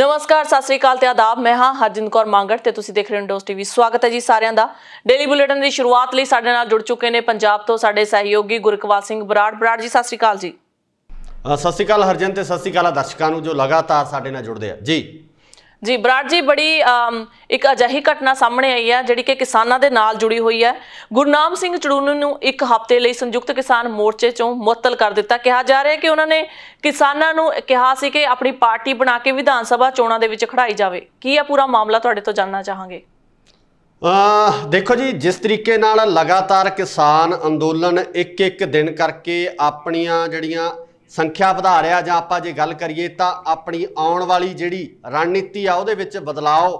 ਨਮਸਕਾਰ ਸਤਿ ਸ੍ਰੀ ਅਕਾਲ ਤੇ ਆਦਾਬ ਮੈਂ ਹਾਂ ਹਰਜਿੰਦ ਕੌਰ ਮੰਗੜ ਤੇ ਤੁਸੀਂ ਦੇਖ ਰਹੇ ਹੋ ਇੰਡੋਸ ਟੀਵੀ ਸਵਾਗਤ ਹੈ ਜੀ ਸਾਰਿਆਂ ਦਾ ਡੇਲੀ ਬੁਲੇਟਿਨ ਦੀ ਸ਼ੁਰੂਆਤ ਲਈ ਸਾਡੇ ਨਾਲ ਜੁੜ ਚੁੱਕੇ ਨੇ ਪੰਜਾਬ ਤੋਂ ਸਾਡੇ ਸਹਿਯੋਗੀ ਗੁਰਕਵਾਲ ਸਿੰਘ ਬਰਾੜ ਬਰਾੜ ਜੀ ਸਤਿ ਸ੍ਰੀ ਅਕਾਲ ਜੀ ਸਤਿ ਸ੍ਰੀ ਅਕਾਲ ਹਰਜਿੰਦ ਤੇ ਸਤਿ ਸ੍ਰੀ ਅਕਾਲ ਦਰਸ਼ਕਾਂ ਨੂੰ ਜੋ ਲਗਾਤਾਰ ਸਾਡੇ ਨਾਲ ਜੁੜਦੇ ਆ ਜੀ ਜੀ ਬਰਾੜ ਜੀ ਬੜੀ ਇੱਕ ਅਜਿਹੀ ਘਟਨਾ ਸਾਹਮਣੇ ਆਈ ਹੈ ਜਿਹੜੀ ਕਿ ਕਿਸਾਨਾਂ ਦੇ ਨਾਲ ਜੁੜੀ ਹੋਈ ਹੈ ਗੁਰਨਾਮ ਸਿੰਘ ਚੜੂਨ ਨੂੰ ਇੱਕ ਹਫ਼ਤੇ ਲਈ ਸੰਯੁਕਤ ਕਿਸਾਨ ਮੋਰਚੇ ਚੋਂ ਮੁਅੱਤਲ ਕਰ ਦਿੱਤਾ ਕਿਹਾ ਜਾ ਰਿਹਾ ਹੈ ਕਿ ਉਹਨਾਂ ਨੇ ਕਿਸਾਨਾਂ ਨੂੰ ਕਿਹਾ ਸੀ ਕਿ ਆਪਣੀ ਪਾਰਟੀ ਬਣਾ ਕੇ ਵਿਧਾਨ ਸਭਾ ਚੋਣਾਂ ਦੇ ਵਿੱਚ ਖੜਾਈ ਜਾਵੇ ਕੀ ਆ ਪੂਰਾ ਮਾਮਲਾ ਤੁਹਾਡੇ ਤੋਂ ਜਾਣਨਾ ਚਾਹਾਂਗੇ ਦੇਖੋ ਜੀ ਜਿਸ ਤਰੀਕੇ ਨਾਲ ਲਗਾਤਾਰ ਕਿਸਾਨ ਅੰਦੋਲਨ ਇੱਕ ਇੱਕ ਦਿਨ ਕਰਕੇ ਆਪਣੀਆਂ ਜਿਹੜੀਆਂ ਸੰਖਿਆ ਵਧਾ ਰਿਹਾ ਜਾਂ ਆਪਾਂ ਜੇ ਗੱਲ ਕਰੀਏ ਤਾਂ ਆਪਣੀ ਆਉਣ ਵਾਲੀ ਜਿਹੜੀ ਰਣਨੀਤੀ ਆ ਉਹਦੇ ਵਿੱਚ ਬਦਲਾਅ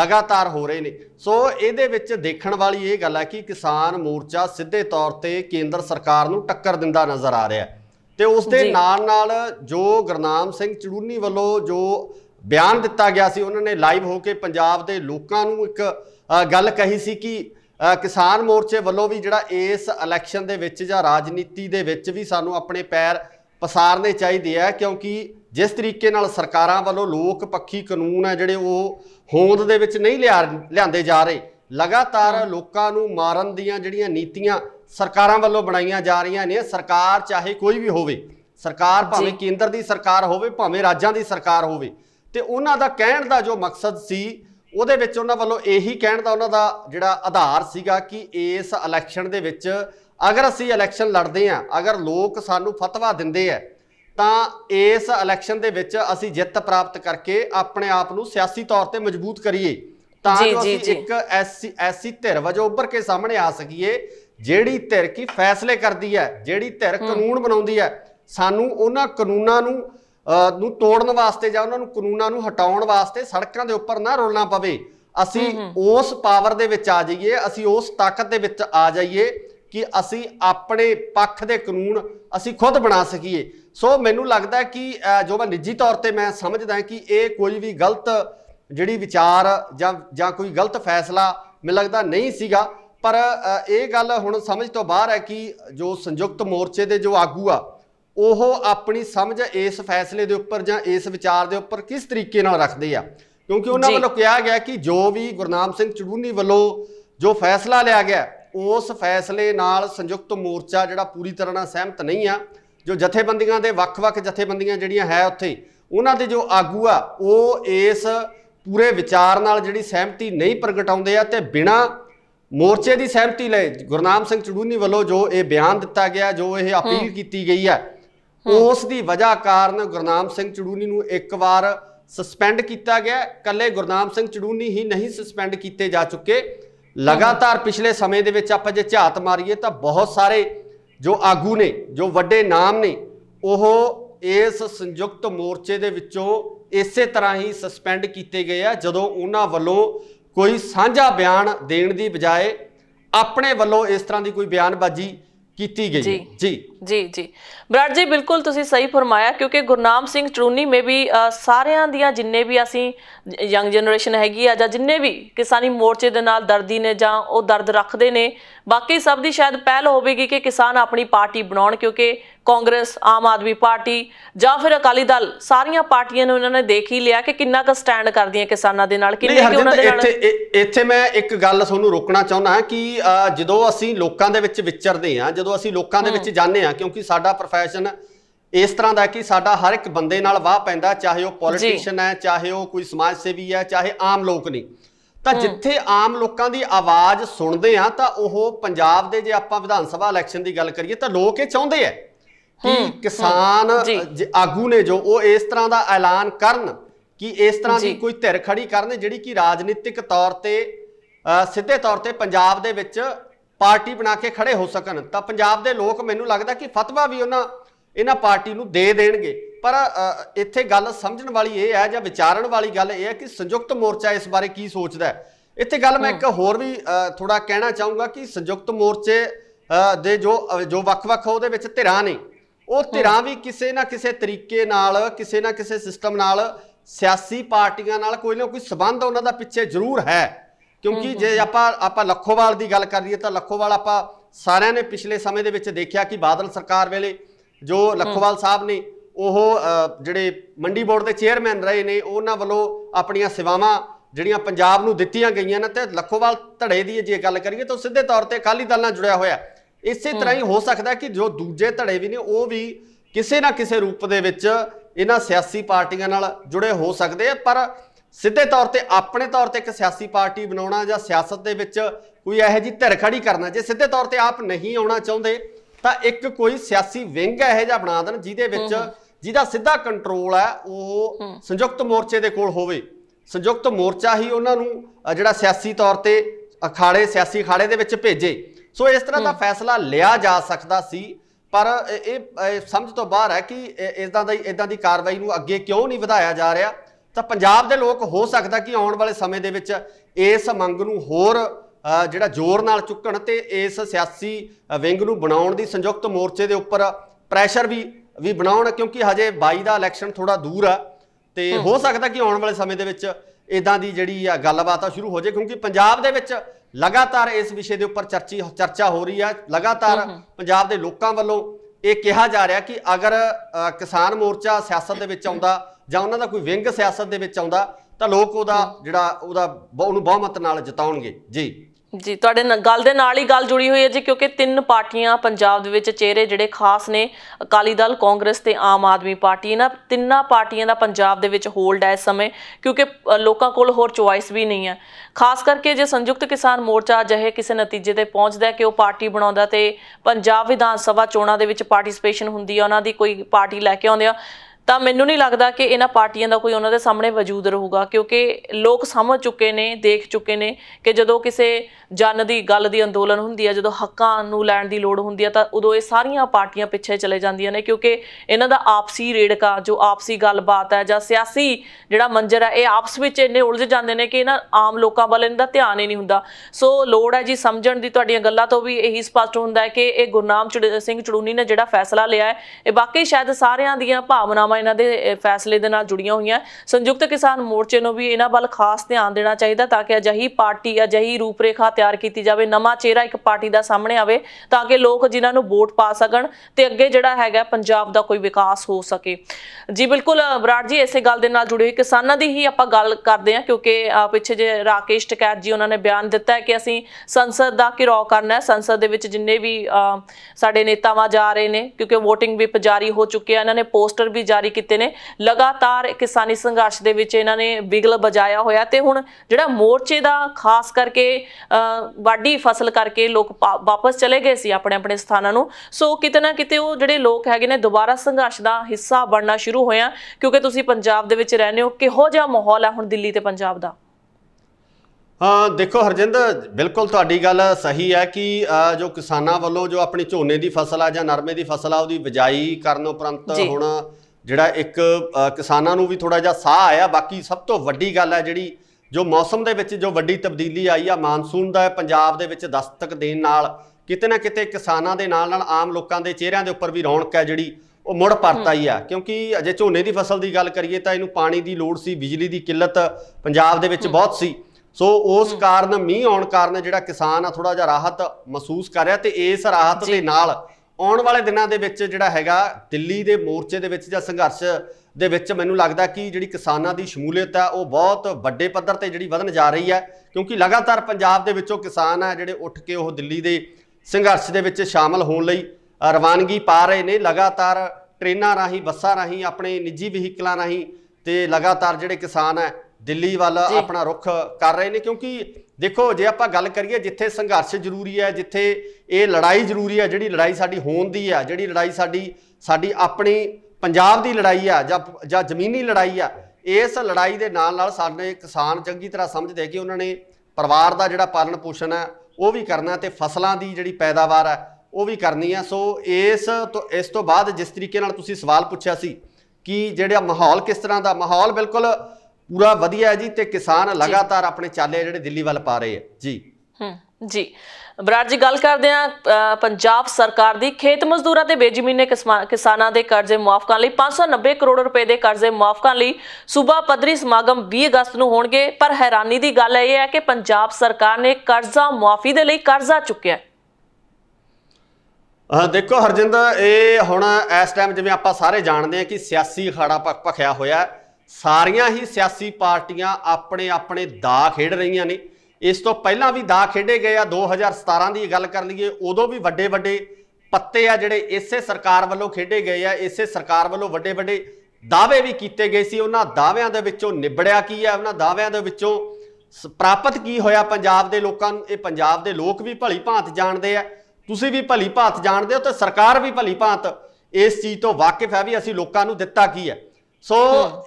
ਲਗਾਤਾਰ ਹੋ ਰਹੇ ਨੇ ਸੋ ਇਹਦੇ ਵਿੱਚ ਦੇਖਣ ਵਾਲੀ ਇਹ ਗੱਲ ਹੈ ਕਿ ਕਿਸਾਨ ਮੋਰਚਾ ਸਿੱਧੇ ਤੌਰ ਤੇ ਕੇਂਦਰ ਸਰਕਾਰ ਨੂੰ ਟੱਕਰ ਦਿੰਦਾ ਨਜ਼ਰ ਆ ਰਿਹਾ ਤੇ ਉਸ ਦੇ ਨਾਲ ਨਾਲ ਜੋ ਗਰਨਾਮ ਸਿੰਘ ਚੜੂਨੀ ਵੱਲੋਂ ਜੋ ਬਿਆਨ ਦਿੱਤਾ ਗਿਆ ਸੀ ਉਹਨਾਂ ਨੇ ਲਾਈਵ ਹੋ ਕੇ ਪੰਜਾਬ ਦੇ ਲੋਕਾਂ ਨੂੰ ਇੱਕ ਗੱਲ ਕਹੀ ਸੀ ਕਿ ਕਿਸਾਨ ਮੋਰਚੇ ਵੱਲੋਂ ਵੀ ਜਿਹੜਾ ਇਸ ਇਲੈਕਸ਼ਨ ਦੇ ਵਿੱਚ ਜਾਂ ਰਾਜਨੀਤੀ ਦੇ ਵਿੱਚ ਵੀ ਸਾਨੂੰ ਆਪਣੇ ਪੈਰ ਪਸਾਰਨੇ ਚਾਹੀਦੇ ਆ ਕਿਉਂਕਿ ਜਿਸ ਤਰੀਕੇ ਨਾਲ ਸਰਕਾਰਾਂ ਵੱਲੋਂ ਲੋਕ ਪੱਖੀ ਕਾਨੂੰਨ ਆ ਜਿਹੜੇ ਉਹ ਹੋਂਦ ਦੇ ਵਿੱਚ ਨਹੀਂ ਲਿਆ ਲਿਆਂਦੇ ਜਾ ਰਹੇ ਲਗਾਤਾਰ ਲੋਕਾਂ ਨੂੰ ਮਾਰਨ ਦੀਆਂ ਜਿਹੜੀਆਂ ਨੀਤੀਆਂ ਸਰਕਾਰਾਂ ਵੱਲੋਂ ਬਣਾਈਆਂ ਜਾ ਰਹੀਆਂ ਨੇ ਸਰਕਾਰ ਚਾਹੇ ਕੋਈ ਵੀ ਹੋਵੇ ਸਰਕਾਰ ਭਾਵੇਂ ਕੇਂਦਰ ਦੀ ਸਰਕਾਰ ਹੋਵੇ ਭਾਵੇਂ ਰਾਜਾਂ ਦੀ ਸਰਕਾਰ ਹੋਵੇ ਤੇ ਉਹਨਾਂ ਦਾ ਕਹਿਣ ਦਾ ਜੋ ਮਕਸਦ ਸੀ ਉਹਦੇ ਵਿੱਚ ਉਹਨਾਂ ਵੱਲੋਂ ਇਹੀ ਕਹਿਣ ਦਾ ਉਹਨਾਂ ਦਾ ਜਿਹੜਾ ਆਧਾਰ ਸੀਗਾ ਕਿ ਇਸ ਇਲੈਕਸ਼ਨ ਦੇ ਵਿੱਚ ਅਗਰ ਅਸੀਂ ਇਲੈਕਸ਼ਨ ਲੜਦੇ ਆ ਅਗਰ ਲੋਕ ਸਾਨੂੰ ਫਤਵਾ ਦਿੰਦੇ ਆ ਤਾਂ ਇਸ ਇਲੈਕਸ਼ਨ ਦੇ ਵਿੱਚ ਅਸੀਂ ਜਿੱਤ ਪ੍ਰਾਪਤ ਕਰਕੇ ਆਪਣੇ ਆਪ ਨੂੰ ਸਿਆਸੀ ਤੌਰ ਤੇ ਮਜ਼ਬੂਤ ਕਰੀਏ ਤਾਂ ਜੋ ਅਸੀਂ ਇੱਕ ਐਸੀ ਐਸੀ ਧਿਰ ਵਜੋਂ ਉੱਭਰ ਕੇ ਸਾਹਮਣੇ ਆ ਸਕੀਏ ਜਿਹੜੀ ਧਿਰ ਕੀ ਫੈਸਲੇ ਕਰਦੀ ਹੈ ਜਿਹੜੀ ਧਿਰ ਕਾਨੂੰਨ ਬਣਾਉਂਦੀ ਹੈ ਸਾਨੂੰ ਉਹਨਾਂ ਕਾਨੂੰਨਾਂ ਨੂੰ ਨੂੰ ਤੋੜਨ ਵਾਸਤੇ ਜਾਂ ਉਹਨਾਂ ਨੂੰ ਕਾਨੂੰਨਾਂ ਨੂੰ ਹਟਾਉਣ ਵਾਸਤੇ ਸੜਕਾਂ ਦੇ ਉੱਪਰ ਨਾ ਰੋਲਣਾ ਪਵੇ ਅਸੀਂ ਉਸ ਪਾਵਰ ਦੇ ਵਿੱਚ ਆ ਜਾਈਏ ਅਸੀਂ ਉਸ ਤਾਕਤ ਦੇ ਵਿੱਚ ਆ ਜਾਈਏ ਕਿ ਅਸੀਂ ਆਪਣੇ ਪੱਖ ਦੇ ਕਾਨੂੰਨ ਅਸੀਂ ਖੁਦ ਬਣਾ ਸਕੀਏ ਸੋ ਮੈਨੂੰ ਲੱਗਦਾ ਕਿ ਜੋ ਮੈਂ ਨਿੱਜੀ ਤੌਰ ਤੇ ਮੈਂ ਸਮਝਦਾ ਕਿ ਇਹ ਕੋਈ ਵੀ ਗਲਤ ਜਿਹੜੀ ਵਿਚਾਰ ਜਾਂ ਜਾਂ ਕੋਈ ਗਲਤ ਫੈਸਲਾ ਮੈਨੂੰ ਲੱਗਦਾ ਨਹੀਂ ਸੀਗਾ ਪਰ ਇਹ ਗੱਲ ਹੁਣ ਸਮਝ ਤੋਂ ਬਾਹਰ ਹੈ ਕਿ ਜੋ ਸੰਯੁਕਤ ਮੋਰਚੇ ਦੇ ਜੋ ਆਗੂ ਆ ਉਹ ਆਪਣੀ ਸਮਝ ਇਸ ਫੈਸਲੇ ਦੇ ਉੱਪਰ ਜਾਂ ਇਸ ਵਿਚਾਰ ਦੇ ਉੱਪਰ ਕਿਸ ਤਰੀਕੇ ਨਾਲ ਰੱਖਦੇ ਆ ਕਿਉਂਕਿ ਉਹਨਾਂ ਵੱਲੋਂ ਕਿਹਾ ਗਿਆ ਕਿ ਜੋ ਵੀ ਗੁਰਨਾਮ ਸਿੰਘ ਚੜੂਨੀ ਵੱਲੋਂ ਜੋ ਫੈਸਲਾ ਲਿਆ ਗਿਆ ਉਸ ਫੈਸਲੇ ਨਾਲ ਸੰਯੁਕਤ ਮੋਰਚਾ ਜਿਹੜਾ ਪੂਰੀ ਤਰ੍ਹਾਂ ਨਾਲ ਸਹਿਮਤ ਨਹੀਂ ਆ ਜੋ ਜਥੇਬੰਦੀਆਂ ਦੇ ਵੱਖ-ਵੱਖ ਜਥੇਬੰਦੀਆਂ ਜਿਹੜੀਆਂ ਹੈ ਉੱਥੇ ਉਹਨਾਂ ਦੇ ਜੋ ਆਗੂ ਆ ਉਹ ਇਸ ਪੂਰੇ ਵਿਚਾਰ ਨਾਲ ਜਿਹੜੀ ਸਹਿਮਤੀ ਨਹੀਂ ਪ੍ਰਗਟਾਉਂਦੇ ਆ ਤੇ ਬਿਨਾ ਮੋਰਚੇ ਦੀ ਸਹਿਮਤੀ ਲਏ ਗੁਰਨਾਮ ਸਿੰਘ ਚੜੂਨੀ ਵੱਲੋਂ ਜੋ ਇਹ ਬਿਆਨ ਦਿੱਤਾ ਗਿਆ ਜੋ ਇਹ ਅਪੀਲ ਕੀਤੀ ਗਈ ਹੈ ਉਸ ਦੀ ਵਜ੍ਹਾ ਕਾਰਨ ਗੁਰਨਾਮ ਸਿੰਘ ਚੜੂਨੀ ਨੂੰ ਇੱਕ ਵਾਰ ਸਸਪੈਂਡ ਕੀਤਾ ਗਿਆ ਕੱਲੇ ਗੁਰਨਾਮ ਸਿੰਘ ਚੜੂਨੀ ਹੀ ਨਹੀਂ ਸਸਪੈਂਡ ਕੀਤੇ ਜਾ ਚੁੱਕੇ ਲਗਾਤਾਰ ਪਿਛਲੇ ਸਮੇਂ ਦੇ ਵਿੱਚ ਆਪਾਂ ਜੇ ਝਾਤ ਮਾਰੀਏ ਤਾਂ ਬਹੁਤ ਸਾਰੇ ਜੋ ਆਗੂ ਨੇ ਜੋ ਵੱਡੇ ਨਾਮ ਨੇ ਉਹ ਇਸ ਸੰਯੁਕਤ ਮੋਰਚੇ ਦੇ ਵਿੱਚੋਂ ਇਸੇ ਤਰ੍ਹਾਂ ਹੀ ਸਸਪੈਂਡ ਕੀਤੇ ਗਏ ਆ ਜਦੋਂ ਉਹਨਾਂ ਵੱਲੋਂ ਕੋਈ ਸਾਂਝਾ ਬਿਆਨ ਦੇਣ ਦੀ ਬਜਾਏ ਆਪਣੇ ਵੱਲੋਂ ਇਸ ਤਰ੍ਹਾਂ ਦੀ ਕੋਈ ਬਿਆਨਬਾਜ਼ੀ ਕੀਤੀ ਗਈ ਹੈ ਜੀ ਜੀ ਜੀ ਬਰਾੜ ਜੀ ਬਿਲਕੁਲ ਤੁਸੀਂ ਸਹੀ ਫਰਮਾਇਆ ਕਿਉਂਕਿ ਗੁਰਨਾਮ ਸਿੰਘ ਚਰੂਨੀ ਮੇ ਵੀ ਸਾਰਿਆਂ ਦੀਆਂ ਜਿੰਨੇ ਵੀ ਅਸੀਂ ਯੰਗ ਜਨਰੇਸ਼ਨ ਹੈਗੀ ਆ ਜਾਂ ਜਿੰਨੇ ਵੀ ਕਿਸਾਨੀ ਮੋਰਚੇ ਦੇ ਨਾਲ ਦਰਦੀ ਨੇ ਜਾਂ ਉਹ ਦਰਦ ਰੱਖਦੇ ਨੇ ਬਾਕੀ ਸਭ ਦੀ ਸ਼ਾਇਦ ਪਹਿਲ ਹੋਵੇਗੀ ਕਿ ਕਿਸਾਨ ਆਪਣੀ ਪਾਰਟੀ ਬਣਾਉਣ ਕਿਉਂਕਿ ਕਾਂਗਰਸ ਆਮ ਆਦਮੀ ਪਾਰਟੀ ਜਾਂ ਫਿਰ ਅਕਾਲੀ ਦਲ ਸਾਰੀਆਂ ਪਾਰਟੀਆਂ ਨੂੰ ਇਹਨਾਂ ਨੇ ਦੇਖ ਹੀ ਲਿਆ ਕਿ ਕਿੰਨਾ ਕੁ ਸਟੈਂਡ ਕਰਦੀਆਂ ਕਿਸਾਨਾਂ ਦੇ ਨਾਲ ਕਿੰਨੇ ਕਿ ਉਹਨਾਂ ਦੇ ਨਾਲ ਇੱਥੇ ਮੈਂ ਇੱਕ ਗੱਲ ਤੁਹਾਨੂੰ ਰੋਕਣਾ ਚਾਹੁੰਦਾ ਹਾਂ ਕਿ ਜਦੋਂ ਅਸੀਂ ਲੋਕਾਂ ਦੇ ਵਿੱਚ ਵਿਚਰਦੇ ਹਾਂ ਜਦੋਂ ਅਸੀਂ ਲੋਕਾਂ ਦੇ ਵਿੱਚ ਜਾਂਦੇ ਹਾਂ ਕਿਉਂਕਿ ਸਾਡਾ ਪ੍ਰੋਫੈਸ਼ਨ ਇਸ ਤਰ੍ਹਾਂ ਦਾ ਕਿ ਸਾਡਾ ਹਰ ਇੱਕ ਬੰਦੇ ਨਾਲ ਵਾਹ ਪੈਂਦਾ ਚਾਹੇ ਉਹ ਪੋਲੀਟੀਸ਼ੀਅਨ ਹੈ ਚਾਹੇ ਉਹ ਕੋਈ ਸਮਾਜ ਸੇਵੀ ਹੈ ਚਾਹੇ ਆਮ ਲੋਕ ਨੇ ਤਾਂ ਜਿੱਥੇ ਆਮ ਲੋਕਾਂ ਦੀ ਆਵਾਜ਼ ਸੁਣਦੇ ਆ ਤਾਂ ਉਹ ਪੰਜਾਬ ਦੇ ਜੇ ਆਪਾਂ ਵਿਧਾਨ ਸਭਾ ਇਲੈਕਸ਼ਨ ਦੀ ਗੱਲ ਕਰੀਏ ਤਾਂ ਲੋਕ ਇਹ ਚਾਹੁੰਦੇ ਆ ਕਿ ਕਿਸਾਨ ਆਗੂ ਨੇ ਜੋ ਉਹ ਇਸ ਤਰ੍ਹਾਂ ਦਾ ਐਲਾਨ ਕਰਨ ਕਿ ਇਸ ਤਰ੍ਹਾਂ ਦੀ ਕੋਈ ਧਿਰ ਖੜੀ ਕਰਨ ਜਿਹੜੀ ਕਿ ਰਾਜਨੀਤਿਕ ਤੌਰ ਤੇ ਸਿੱਧੇ ਤੌਰ ਤੇ ਪੰਜਾਬ ਦੇ ਵਿੱਚ ਪਾਰਟੀ ਬਣਾ ਕੇ ਖੜੇ ਹੋ ਸਕਣ ਤਾਂ ਪੰਜਾਬ ਦੇ ਲੋਕ ਮੈਨੂੰ ਲੱਗਦਾ ਕਿ ਫਤਵਾ ਵੀ ਉਹਨਾਂ ਇਹਨਾਂ ਪਾਰਟੀ ਨੂੰ ਦੇ ਦੇਣਗੇ ਪਰ ਇੱਥੇ ਗੱਲ ਸਮਝਣ ਵਾਲੀ ਇਹ ਹੈ ਜਾਂ ਵਿਚਾਰਨ ਵਾਲੀ ਗੱਲ ਇਹ ਹੈ ਕਿ ਸੰਯੁਕਤ ਮੋਰਚਾ ਇਸ ਬਾਰੇ ਕੀ ਸੋਚਦਾ ਹੈ ਇੱਥੇ ਗੱਲ ਮੈਂ ਇੱਕ ਹੋਰ ਵੀ ਥੋੜਾ ਕਹਿਣਾ ਚਾਹੂੰਗਾ ਕਿ ਸੰਯੁਕਤ ਮੋਰਚੇ ਦੇ ਜੋ ਜੋ ਵੱਖ-ਵੱਖ ਉਹਦੇ ਵਿੱਚ ਧਿਰਾਂ ਨੇ ਉਹ ਧਿਰਾਂ ਵੀ ਕਿਸੇ ਨਾ ਕਿਸੇ ਤਰੀਕੇ ਨਾਲ ਕਿਸੇ ਨਾ ਕਿਸੇ ਸਿਸਟਮ ਨਾਲ ਸਿਆਸੀ ਪਾਰਟੀਆਂ ਨਾਲ ਕੋਈ ਨਾ ਕੋਈ ਸਬੰਧ ਉਹਨਾਂ ਦਾ ਪਿੱਛੇ ਜ਼ਰੂਰ ਹੈ ਕਿਉਂਕਿ ਜੇ ਆਪਾਂ ਆਪਾਂ ਲੱਖੋਵਾਲ ਦੀ ਗੱਲ ਕਰੀਏ ਤਾਂ ਲੱਖੋਵਾਲ ਆਪਾਂ ਸਾਰਿਆਂ ਨੇ ਪਿਛਲੇ ਸਮੇਂ ਦੇ ਵਿੱਚ ਦੇਖਿਆ ਕਿ ਬਾਦਲ ਸਰਕਾਰ ਵੇਲੇ ਜੋ ਲੱਖੋਵਾਲ ਸਾਹਿਬ ਨੇ ਉਹ ਜਿਹੜੇ ਮੰਡੀ ਬੋਰਡ ਦੇ ਚੇਅਰਮੈਨ ਰਹੇ ਨੇ ਉਹਨਾਂ ਵੱਲੋਂ ਆਪਣੀਆਂ ਸੇਵਾਵਾਂ ਜਿਹੜੀਆਂ ਪੰਜਾਬ ਨੂੰ ਦਿੱਤੀਆਂ ਗਈਆਂ ਨੇ ਤੇ ਲੱਖੋਵਾਲ ਧੜੇ ਦੀ ਜੇ ਗੱਲ ਕਰੀਏ ਤਾਂ ਸਿੱਧੇ ਤੌਰ ਤੇ ਅਕਾਲੀ ਦਲ ਨਾਲ ਜੁੜਿਆ ਹੋਇਆ ਇਸੇ ਤਰ੍ਹਾਂ ਹੀ ਹੋ ਸਕਦਾ ਕਿ ਜੋ ਦੂਜੇ ਧੜੇ ਵੀ ਨੇ ਉਹ ਵੀ ਕਿਸੇ ਨਾ ਕਿਸੇ ਰੂਪ ਦੇ ਵਿੱਚ ਇਹਨਾਂ ਸਿਆਸੀ ਪਾਰਟੀਆਂ ਨਾਲ ਜੁੜੇ ਹੋ ਸਕਦੇ ਆ ਪਰ ਸਿੱਧੇ ਤੌਰ ਤੇ ਆਪਣੇ ਤੌਰ ਤੇ ਇੱਕ ਸਿਆਸੀ ਪਾਰਟੀ ਬਣਾਉਣਾ ਜਾਂ ਸਿਆਸਤ ਦੇ ਵਿੱਚ ਕੋਈ ਇਹੋ ਜੀ ਧਿਰ ਖੜੀ ਕਰਨਾ ਜੇ ਸਿੱਧੇ ਤੌਰ ਤੇ ਆਪ ਨਹੀਂ ਆਉਣਾ ਚਾਹੁੰਦੇ ਤਾਂ ਇੱਕ ਕੋਈ ਸਿਆਸੀ ਵਿੰਗ ਇਹੋ ਜਿਹਾ ਬਣਾ ਦੇਣ ਜਿਹਦੇ ਵਿੱਚ ਜਿਹਦਾ ਸਿੱਧਾ ਕੰਟਰੋਲ ਹੈ ਉਹ ਸੰਯੁਕਤ ਮੋਰਚੇ ਦੇ ਕੋਲ ਹੋਵੇ ਸੰਯੁਕਤ ਮੋਰਚਾ ਹੀ ਉਹਨਾਂ ਨੂੰ ਜਿਹੜਾ ਸਿਆਸੀ ਤੌਰ ਤੇ ਅਖਾੜੇ ਸਿਆਸੀ ਅਖਾੜੇ ਦੇ ਵਿੱਚ ਭੇਜੇ ਸੋ ਇਸ ਤਰ੍ਹਾਂ ਦਾ ਫੈਸਲਾ ਲਿਆ ਜਾ ਸਕਦਾ ਸੀ ਪਰ ਇਹ ਸਮਝ ਤੋਂ ਬਾਹਰ ਹੈ ਕਿ ਇਦਾਂ ਦਾ ਇਦਾਂ ਦੀ ਕਾਰਵਾਈ ਨੂੰ ਅੱਗੇ ਕਿਉਂ ਨਹੀਂ ਵਧਾਇਆ ਜਾ ਰਿਹਾ ਤਾਂ ਪੰਜਾਬ ਦੇ ਲੋਕ ਹੋ ਸਕਦਾ ਕਿ ਆਉਣ ਵਾਲੇ ਸਮੇਂ ਦੇ ਵਿੱਚ ਇਸ ਮੰਗ ਨੂੰ ਹੋਰ ਜਿਹੜਾ ਜ਼ੋਰ ਨਾਲ ਚੁੱਕਣ ਤੇ ਇਸ ਸਿਆਸੀ ਵਿੰਗ ਨੂੰ ਬਣਾਉਣ ਦੀ ਸੰਯੁਕਤ ਮੋਰਚੇ ਦੇ ਉੱਪਰ ਪ੍ਰੈਸ਼ਰ ਵੀ ਵੀ ਬਣਾਉਣ ਕਿਉਂਕਿ ਹਜੇ 22 ਦਾ ਇਲੈਕਸ਼ਨ ਥੋੜਾ ਦੂਰ ਆ ਤੇ ਹੋ ਸਕਦਾ ਕਿ ਆਉਣ ਵਾਲੇ ਸਮੇਂ ਦੇ ਵਿੱਚ ਇਦਾਂ ਦੀ ਜਿਹੜੀ ਆ ਗੱਲਬਾਤ ਆ ਸ਼ੁਰੂ ਹੋ ਜੇ ਕਿਉਂਕਿ ਪੰਜਾਬ ਦੇ ਵਿੱਚ ਲਗਾਤਾਰ ਇਸ ਵਿਸ਼ੇ ਦੇ ਉੱਪਰ ਚਰਚੀ ਚਰਚਾ ਹੋ ਰਹੀ ਆ ਲਗਾਤਾਰ ਪੰਜਾਬ ਦੇ ਲੋਕਾਂ ਵੱਲੋਂ ਇਹ ਕਿਹਾ ਜਾ ਰਿਹਾ ਕਿ ਅਗਰ ਕਿਸਾਨ ਮੋਰਚਾ ਸਿਆਸਤ ਦੇ ਵਿੱਚ ਆਉਂਦਾ ਜਾਂ ਉਹਨਾਂ ਦਾ ਕੋਈ ਵਿੰਗ ਸਿਆਸਤ ਦੇ ਵਿੱਚ ਆਉਂਦਾ ਤਾਂ ਲੋਕ ਉਹਦਾ ਜਿਹੜਾ ਉਹਦਾ ਉਹਨੂੰ ਬਹੁਮਤ ਨਾਲ ਜਿਤਾਉਣਗੇ ਜੀ ਜੀ ਤੁਹਾਡੇ ਨਾਲ ਗੱਲ ਦੇ ਨਾਲ ਹੀ ਗੱਲ ਜੁੜੀ ਹੋਈ ਹੈ ਜੀ ਕਿਉਂਕਿ ਤਿੰਨ ਪਾਰਟੀਆਂ ਪੰਜਾਬ ਦੇ ਵਿੱਚ ਚਿਹਰੇ ਜਿਹੜੇ ਖਾਸ ਨੇ ਅਕਾਲੀ ਦਲ ਕਾਂਗਰਸ ਤੇ ਆਮ ਆਦਮੀ ਪਾਰਟੀ ਇਹਨਾਂ ਤਿੰਨਾਂ ਪਾਰਟੀਆਂ ਦਾ ਪੰਜਾਬ ਦੇ ਵਿੱਚ ਹੋਲਡ ਹੈ ਇਸ ਸਮੇਂ ਕਿਉਂਕਿ ਲੋਕਾਂ ਕੋਲ ਹੋਰ ਚੁਆਇਸ ਵੀ ਨਹੀਂ ਹੈ ਖਾਸ ਕਰਕੇ ਜੇ ਸੰਯੁਕਤ ਕਿਸਾਨ ਮੋਰਚਾ ਅਜਿਹੇ ਕਿਸੇ ਨਤੀਜੇ ਤੇ ਪਹੁੰਚਦਾ ਹੈ ਕਿ ਉਹ ਪਾਰਟੀ ਬਣਾਉਂਦਾ ਤੇ ਪੰਜਾਬ ਵਿਧਾਨ ਸਭਾ ਚੋਣਾਂ ਦੇ ਵਿੱਚ ਪਾਰਟਿਸਪੇਸ਼ਨ ਹੁੰਦੀ ਹੈ ਉਹਨਾਂ ਦੀ ਕੋਈ ਪਾਰਟੀ ਲੈ ਕੇ ਆਉਂਦੇ ਆ ਤਾਂ ਮੈਨੂੰ ਨਹੀਂ ਲੱਗਦਾ ਕਿ ਇਹਨਾਂ ਪਾਰਟੀਆਂ ਦਾ ਕੋਈ ਉਹਨਾਂ ਦੇ ਸਾਹਮਣੇ ਵਜੂਦ ਰਹੂਗਾ ਕਿਉਂਕਿ ਲੋਕ ਸਮਝ ਚੁੱਕੇ ਨੇ ਦੇਖ ਚੁੱਕੇ ਨੇ ਕਿ ਜਦੋਂ ਕਿਸੇ ਜਨ ਦੀ ਗੱਲ ਦੀ ਅੰਦੋਲਨ ਹੁੰਦੀ ਹੈ ਜਦੋਂ ਹੱਕਾਂ ਨੂੰ ਲੈਣ ਦੀ ਲੋੜ ਹੁੰਦੀ ਹੈ ਤਾਂ ਉਦੋਂ ਇਹ ਸਾਰੀਆਂ ਪਾਰਟੀਆਂ ਪਿੱਛੇ ਚਲੇ ਜਾਂਦੀਆਂ ਨੇ ਕਿਉਂਕਿ ਇਹਨਾਂ ਦਾ ਆਪਸੀ ਰੇੜਕਾ ਜੋ ਆਪਸੀ ਗੱਲਬਾਤ ਹੈ ਜਾਂ ਸਿਆਸੀ ਜਿਹੜਾ ਮੰਜ਼ਰ ਹੈ ਇਹ ਆਪਸ ਵਿੱਚ ਇੰਨੇ ਉਲਝ ਜਾਂਦੇ ਨੇ ਕਿ ਇਹਨਾਂ ਆਮ ਲੋਕਾਂ ਵੱਲ ਇਹਨਾਂ ਦਾ ਧਿਆਨ ਹੀ ਨਹੀਂ ਹੁੰਦਾ ਸੋ ਲੋੜ ਹੈ ਜੀ ਸਮਝਣ ਦੀ ਤੁਹਾਡੀਆਂ ਗੱਲਾਂ ਤੋਂ ਵੀ ਇਹੀ ਸਪਸ਼ਟ ਹੁੰਦਾ ਹੈ ਕਿ ਇਹ ਗੁਰਨਾਮ ਸਿੰਘ ਚੜੂਨੀ ਨੇ ਜਿਹੜਾ ਫੈਸਲਾ ਲਿਆ ਹੈ ਇਹ ਬਾਕੀ ਸ਼ਾਇਦ ਸਾਰਿਆਂ ਦੀਆਂ ਭਾਵਨਾਵਾਂ ਭਾਵਨਾਵਾਂ ਇਹਨਾਂ ਦੇ ਫੈਸਲੇ ਦੇ ਨਾਲ ਜੁੜੀਆਂ ਹੋਈਆਂ ਸੰਯੁਕਤ ਕਿਸਾਨ ਮੋਰਚੇ ਨੂੰ ਵੀ ਇਹਨਾਂ ਵੱਲ ਖਾਸ ਧਿਆਨ ਦੇਣਾ ਚਾਹੀਦਾ ਤਾਂ ਕਿ ਅਜਹੀ ਪਾਰਟੀ ਅਜਹੀ ਰੂਪਰੇਖਾ ਤਿਆਰ ਕੀਤੀ ਜਾਵੇ ਨਵਾਂ ਚਿਹਰਾ ਇੱਕ ਪਾਰਟੀ ਦਾ ਸਾਹਮਣੇ ਆਵੇ ਤਾਂ ਕਿ ਲੋਕ ਜਿਨ੍ਹਾਂ ਨੂੰ ਵੋਟ ਪਾ ਸਕਣ ਤੇ ਅੱਗੇ ਜਿਹੜਾ ਹੈਗਾ ਪੰਜਾਬ ਦਾ ਕੋਈ ਵਿਕਾਸ ਹੋ ਸਕੇ ਜੀ ਬਿਲਕੁਲ ਬਰਾੜ ਜੀ ਇਸੇ ਗੱਲ ਦੇ ਨਾਲ ਜੁੜੀ ਹੋਈ ਕਿਸਾਨਾਂ ਦੀ ਹੀ ਆਪਾਂ ਗੱਲ ਕਰਦੇ ਹਾਂ ਕਿਉਂਕਿ ਪਿੱਛੇ ਜੇ ਰਾਕੇਸ਼ ਟਕੈਤ ਜੀ ਉਹਨਾਂ ਨੇ ਬਿਆਨ ਦਿੱਤਾ ਹੈ ਕਿ ਅਸੀਂ ਸੰਸਦ ਦਾ ਘਿਰਾਓ ਕਰਨਾ ਹੈ ਸੰਸਦ ਦੇ ਵਿੱਚ ਜਿੰਨੇ ਵੀ ਸਾਡੇ ਨੇਤਾਵਾਂ ਜਾ ਰਹੇ ਨੇ ਕਿਉਂਕਿ VOTING ਵੀ ਜਾਰੀ ਹੋ ਚੁੱਕੀ ਹੈ ਇਹਨਾਂ ਨੇ ਪੋਸਟਰ ਵੀ ਜਾਰੀ ਜਾਰੀ ਕੀਤੇ ਨੇ ਲਗਾਤਾਰ ਕਿਸਾਨੀ ਸੰਘਰਸ਼ ਦੇ ਵਿੱਚ ਇਹਨਾਂ ਨੇ ਬਿਗਲ ਬਜਾਇਆ ਹੋਇਆ ਤੇ ਹੁਣ ਜਿਹੜਾ ਮੋਰਚੇ ਦਾ ਖਾਸ ਕਰਕੇ ਵਾਢੀ ਫਸਲ ਕਰਕੇ ਲੋਕ ਵਾਪਸ ਚਲੇ ਗਏ ਸੀ ਆਪਣੇ ਆਪਣੇ ਸਥਾਨਾਂ ਨੂੰ ਸੋ ਕਿਤੇ ਨਾ ਕਿਤੇ ਉਹ ਜਿਹੜੇ ਲੋਕ ਹੈਗੇ ਨੇ ਦੁਬਾਰਾ ਸੰਘਰਸ਼ ਦਾ ਹਿੱਸਾ ਬਣਨਾ ਸ਼ੁਰੂ ਹੋਇਆ ਕਿਉਂਕਿ ਤੁਸੀਂ ਪੰਜਾਬ ਦੇ ਵਿੱਚ ਰਹਿੰਦੇ ਹੋ ਕਿਹੋ ਜਿਹਾ ਮਾਹੌਲ ਹੈ ਹੁਣ ਦਿੱਲੀ ਤੇ ਪੰਜਾਬ ਦਾ ਹਾਂ ਦੇਖੋ ਹਰਜਿੰਦਰ ਬਿਲਕੁਲ ਤੁਹਾਡੀ ਗੱਲ ਸਹੀ ਹੈ ਕਿ ਜੋ ਕਿਸਾਨਾਂ ਵੱਲੋਂ ਜੋ ਆਪਣੀ ਝੋਨੇ ਦੀ ਫਸਲ ਆ ਜਾਂ ਨਰਮੇ ਦੀ ਫਸਲ ਆ ਉਹਦੀ ਬਜਾਈ ਕਰਨ ਉਪਰੰਤ ਹੁਣ ਜਿਹੜਾ ਇੱਕ ਕਿਸਾਨਾਂ ਨੂੰ ਵੀ ਥੋੜਾ ਜਿਹਾ ਸਾਹ ਆਇਆ ਬਾਕੀ ਸਭ ਤੋਂ ਵੱਡੀ ਗੱਲ ਹੈ ਜਿਹੜੀ ਜੋ ਮੌਸਮ ਦੇ ਵਿੱਚ ਜੋ ਵੱਡੀ ਤਬਦੀਲੀ ਆਈ ਆ ਮਾਨਸੂਨ ਦਾ ਪੰਜਾਬ ਦੇ ਵਿੱਚ ਦਸਤਕ ਦੇਣ ਨਾਲ ਕਿਤੇ ਨਾ ਕਿਤੇ ਕਿਸਾਨਾਂ ਦੇ ਨਾਲ ਨਾਲ ਆਮ ਲੋਕਾਂ ਦੇ ਚਿਹਰਿਆਂ ਦੇ ਉੱਪਰ ਵੀ ਰੌਣਕ ਹੈ ਜਿਹੜੀ ਉਹ ਮੁੜ ਪਰਤ ਆਈ ਆ ਕਿਉਂਕਿ ਅਜੇ ਝੋਨੇ ਦੀ ਫਸਲ ਦੀ ਗੱਲ ਕਰੀਏ ਤਾਂ ਇਹਨੂੰ ਪਾਣੀ ਦੀ ਲੋੜ ਸੀ ਬਿਜਲੀ ਦੀ ਕਿੱਲਤ ਪੰਜਾਬ ਦੇ ਵਿੱਚ ਬਹੁਤ ਸੀ ਸੋ ਉਸ ਕਾਰਨ ਮੀਂਹ ਆਉਣ ਕਾਰਨ ਜਿਹੜਾ ਕਿਸਾਨ ਆ ਥੋੜਾ ਜਿਹਾ ਰਾਹਤ ਮਹਿਸੂਸ ਕਰ ਰਿਹਾ ਤੇ ਇਸ ਰਾਹਤ ਦੇ ਨਾਲ ਆਉਣ ਵਾਲੇ ਦਿਨਾਂ ਦੇ ਵਿੱਚ ਜਿਹੜਾ ਹੈਗਾ ਦਿੱਲੀ ਦੇ ਮੋਰਚੇ ਦੇ ਵਿੱਚ ਜਾਂ ਸੰਘਰਸ਼ ਦੇ ਵਿੱਚ ਮੈਨੂੰ ਲੱਗਦਾ ਕਿ ਜਿਹੜੀ ਕਿਸਾਨਾਂ ਦੀ ਸ਼ਮੂਲੀਅਤ ਹੈ ਉਹ ਬਹੁਤ ਵੱਡੇ ਪੱਧਰ ਤੇ ਜਿਹੜੀ ਵਧਣ ਜਾ ਰਹੀ ਹੈ ਕਿਉਂਕਿ ਲਗਾਤਾਰ ਪੰਜਾਬ ਦੇ ਵਿੱਚੋਂ ਕਿਸਾਨ ਆ ਜਿਹੜੇ ਉੱਠ ਕੇ ਉਹ ਦਿੱਲੀ ਦੇ ਸੰਘਰਸ਼ ਦੇ ਵਿੱਚ ਸ਼ਾਮਲ ਹੋਣ ਲਈ ਰਵਾਨਗੀ ਪਾ ਰਹੇ ਨੇ ਲਗਾਤਾਰ ਟ੍ਰੇਨਾਂ ਰਾਹੀਂ ਬੱਸਾਂ ਰਾਹੀਂ ਆਪਣੇ ਨਿੱਜੀ ਵਹੀਕਲਾਂ ਰਾਹੀਂ ਤੇ ਲਗਾਤਾਰ ਜਿਹੜੇ ਕਿਸਾਨ ਹੈ ਦਿੱਲੀ ਵੱਲ ਆਪਣਾ ਰੁਖ ਕਰ ਰਹੇ ਨੇ ਕਿਉਂਕਿ ਦੇਖੋ ਜੇ ਆਪਾਂ ਗੱਲ ਕਰੀਏ ਜਿੱਥੇ ਸੰਘਰਸ਼ ਜ਼ਰੂਰੀ ਹੈ ਜਿੱਥੇ ਇਹ ਲੜਾਈ ਜ਼ਰੂਰੀ ਹੈ ਜਿਹੜੀ ਲੜਾਈ ਸਾਡੀ ਹੋਣ ਦੀ ਆ ਜਿਹੜੀ ਲੜਾਈ ਸਾਡੀ ਸਾਡੀ ਆਪਣੀ ਪੰਜਾਬ ਦੀ ਲੜਾਈ ਆ ਜਾਂ ਜਾਂ ਜ਼ਮੀਨੀ ਲੜਾਈ ਆ ਇਸ ਲੜਾਈ ਦੇ ਨਾਲ ਨਾਲ ਸਾਡੇ ਕਿਸਾਨ ਚੰਗੀ ਤਰ੍ਹਾਂ ਸਮਝਦੇ ਕਿ ਉਹਨਾਂ ਨੇ ਪਰਿਵਾਰ ਦਾ ਜਿਹੜਾ ਪਾਲਣ ਪੋਸ਼ਣ ਹੈ ਉਹ ਵੀ ਕਰਨਾ ਤੇ ਫਸਲਾਂ ਦੀ ਜਿਹੜੀ ਪੈਦਾਵਾਰ ਹੈ ਉਹ ਵੀ ਕਰਨੀ ਆ ਸੋ ਇਸ ਤੋਂ ਇਸ ਤੋਂ ਬਾਅਦ ਜਿਸ ਤਰੀਕੇ ਨਾਲ ਤੁਸੀਂ ਸਵਾਲ ਪੁੱਛਿਆ ਸੀ ਕਿ ਜਿਹੜਾ ਮਾਹੌਲ ਕਿਸ ਤਰ੍ਹਾਂ ਦਾ ਮਾਹੌਲ ਬਿਲਕੁਲ ਪੂਰਾ ਵਧੀਆ ਜੀ ਤੇ ਕਿਸਾਨ ਲਗਾਤਾਰ ਆਪਣੇ ਚਾਲੇ ਜਿਹੜੇ ਦਿੱਲੀ ਵੱਲ ਪਾ ਰਹੇ ਆ ਜੀ ਹੂੰ ਜੀ ਬਰਾੜ ਜੀ ਗੱਲ ਕਰਦੇ ਆ ਪੰਜਾਬ ਸਰਕਾਰ ਦੀ ਖੇਤ ਮਜ਼ਦੂਰਾਂ ਤੇ ਬੇਜ਼ਮੀਨੇ ਕਿਸਾਨਾਂ ਦੇ ਕਰਜ਼ੇ ਮਾਫ ਕਰਨ ਲਈ 590 ਕਰੋੜ ਰੁਪਏ ਦੇ ਕਰਜ਼ੇ ਮਾਫ ਕਰਨ ਲਈ ਸੂਬਾ ਪੱਧਰੀ ਸਮਾਗਮ 20 ਅਗਸਤ ਨੂੰ ਹੋਣਗੇ ਪਰ ਹੈਰਾਨੀ ਦੀ ਗੱਲ ਇਹ ਹੈ ਕਿ ਪੰਜਾਬ ਸਰਕਾਰ ਨੇ ਕਰਜ਼ਾ ਮਾਫੀ ਦੇ ਲਈ ਕਰਜ਼ਾ ਚੁੱਕਿਆ ਆ ਦੇਖੋ ਹਰਜਿੰਦਰ ਇਹ ਹੁਣ ਇਸ ਟਾਈਮ ਜਿਵੇਂ ਆਪਾਂ ਸਾਰੇ ਜਾਣਦੇ ਆ ਕਿ ਸਿਆਸੀ ਅਖਾੜਾ ਭਖਿਆ ਹੋਇਆ ਹੈ ਸਾਰੀਆਂ ਹੀ ਸਿਆਸੀ ਪਾਰਟੀਆਂ ਆਪਣੇ ਆਪਣੇ ਦਾ ਖੇਡ ਰਹੀਆਂ ਨੇ ਇਸ ਤੋਂ ਪਹਿਲਾਂ ਵੀ ਦਾ ਖੇਡੇ ਗਏ ਆ 2017 ਦੀ ਗੱਲ ਕਰ ਲਈਏ ਉਦੋਂ ਵੀ ਵੱਡੇ ਵੱਡੇ ਪੱਤੇ ਆ ਜਿਹੜੇ ਇਸੇ ਸਰਕਾਰ ਵੱਲੋਂ ਖੇਡੇ ਗਏ ਆ ਇਸੇ ਸਰਕਾਰ ਵੱਲੋਂ ਵੱਡੇ ਵੱਡੇ ਦਾਅਵੇ ਵੀ ਕੀਤੇ ਗਏ ਸੀ ਉਹਨਾਂ ਦਾਅਵਿਆਂ ਦੇ ਵਿੱਚੋਂ ਨਿਬੜਿਆ ਕੀ ਆ ਉਹਨਾਂ ਦਾਅਵਿਆਂ ਦੇ ਵਿੱਚੋਂ ਪ੍ਰਾਪਤ ਕੀ ਹੋਇਆ ਪੰਜਾਬ ਦੇ ਲੋਕਾਂ ਨੂੰ ਇਹ ਪੰਜਾਬ ਦੇ ਲੋਕ ਵੀ ਭਲੀ ਭਾਂਤ ਜਾਣਦੇ ਆ ਤੁਸੀਂ ਵੀ ਭਲੀ ਭਾਂਤ ਜਾਣਦੇ ਹੋ ਤੇ ਸਰਕਾਰ ਵੀ ਭਲੀ ਭਾਂਤ ਇਸ ਚੀਜ਼ ਤੋਂ ਵਾਕਿਫ ਹੈ ਵੀ ਅਸੀਂ ਲੋਕਾਂ ਨੂੰ ਦਿੱਤਾ ਕੀ ਹੈ ਸੋ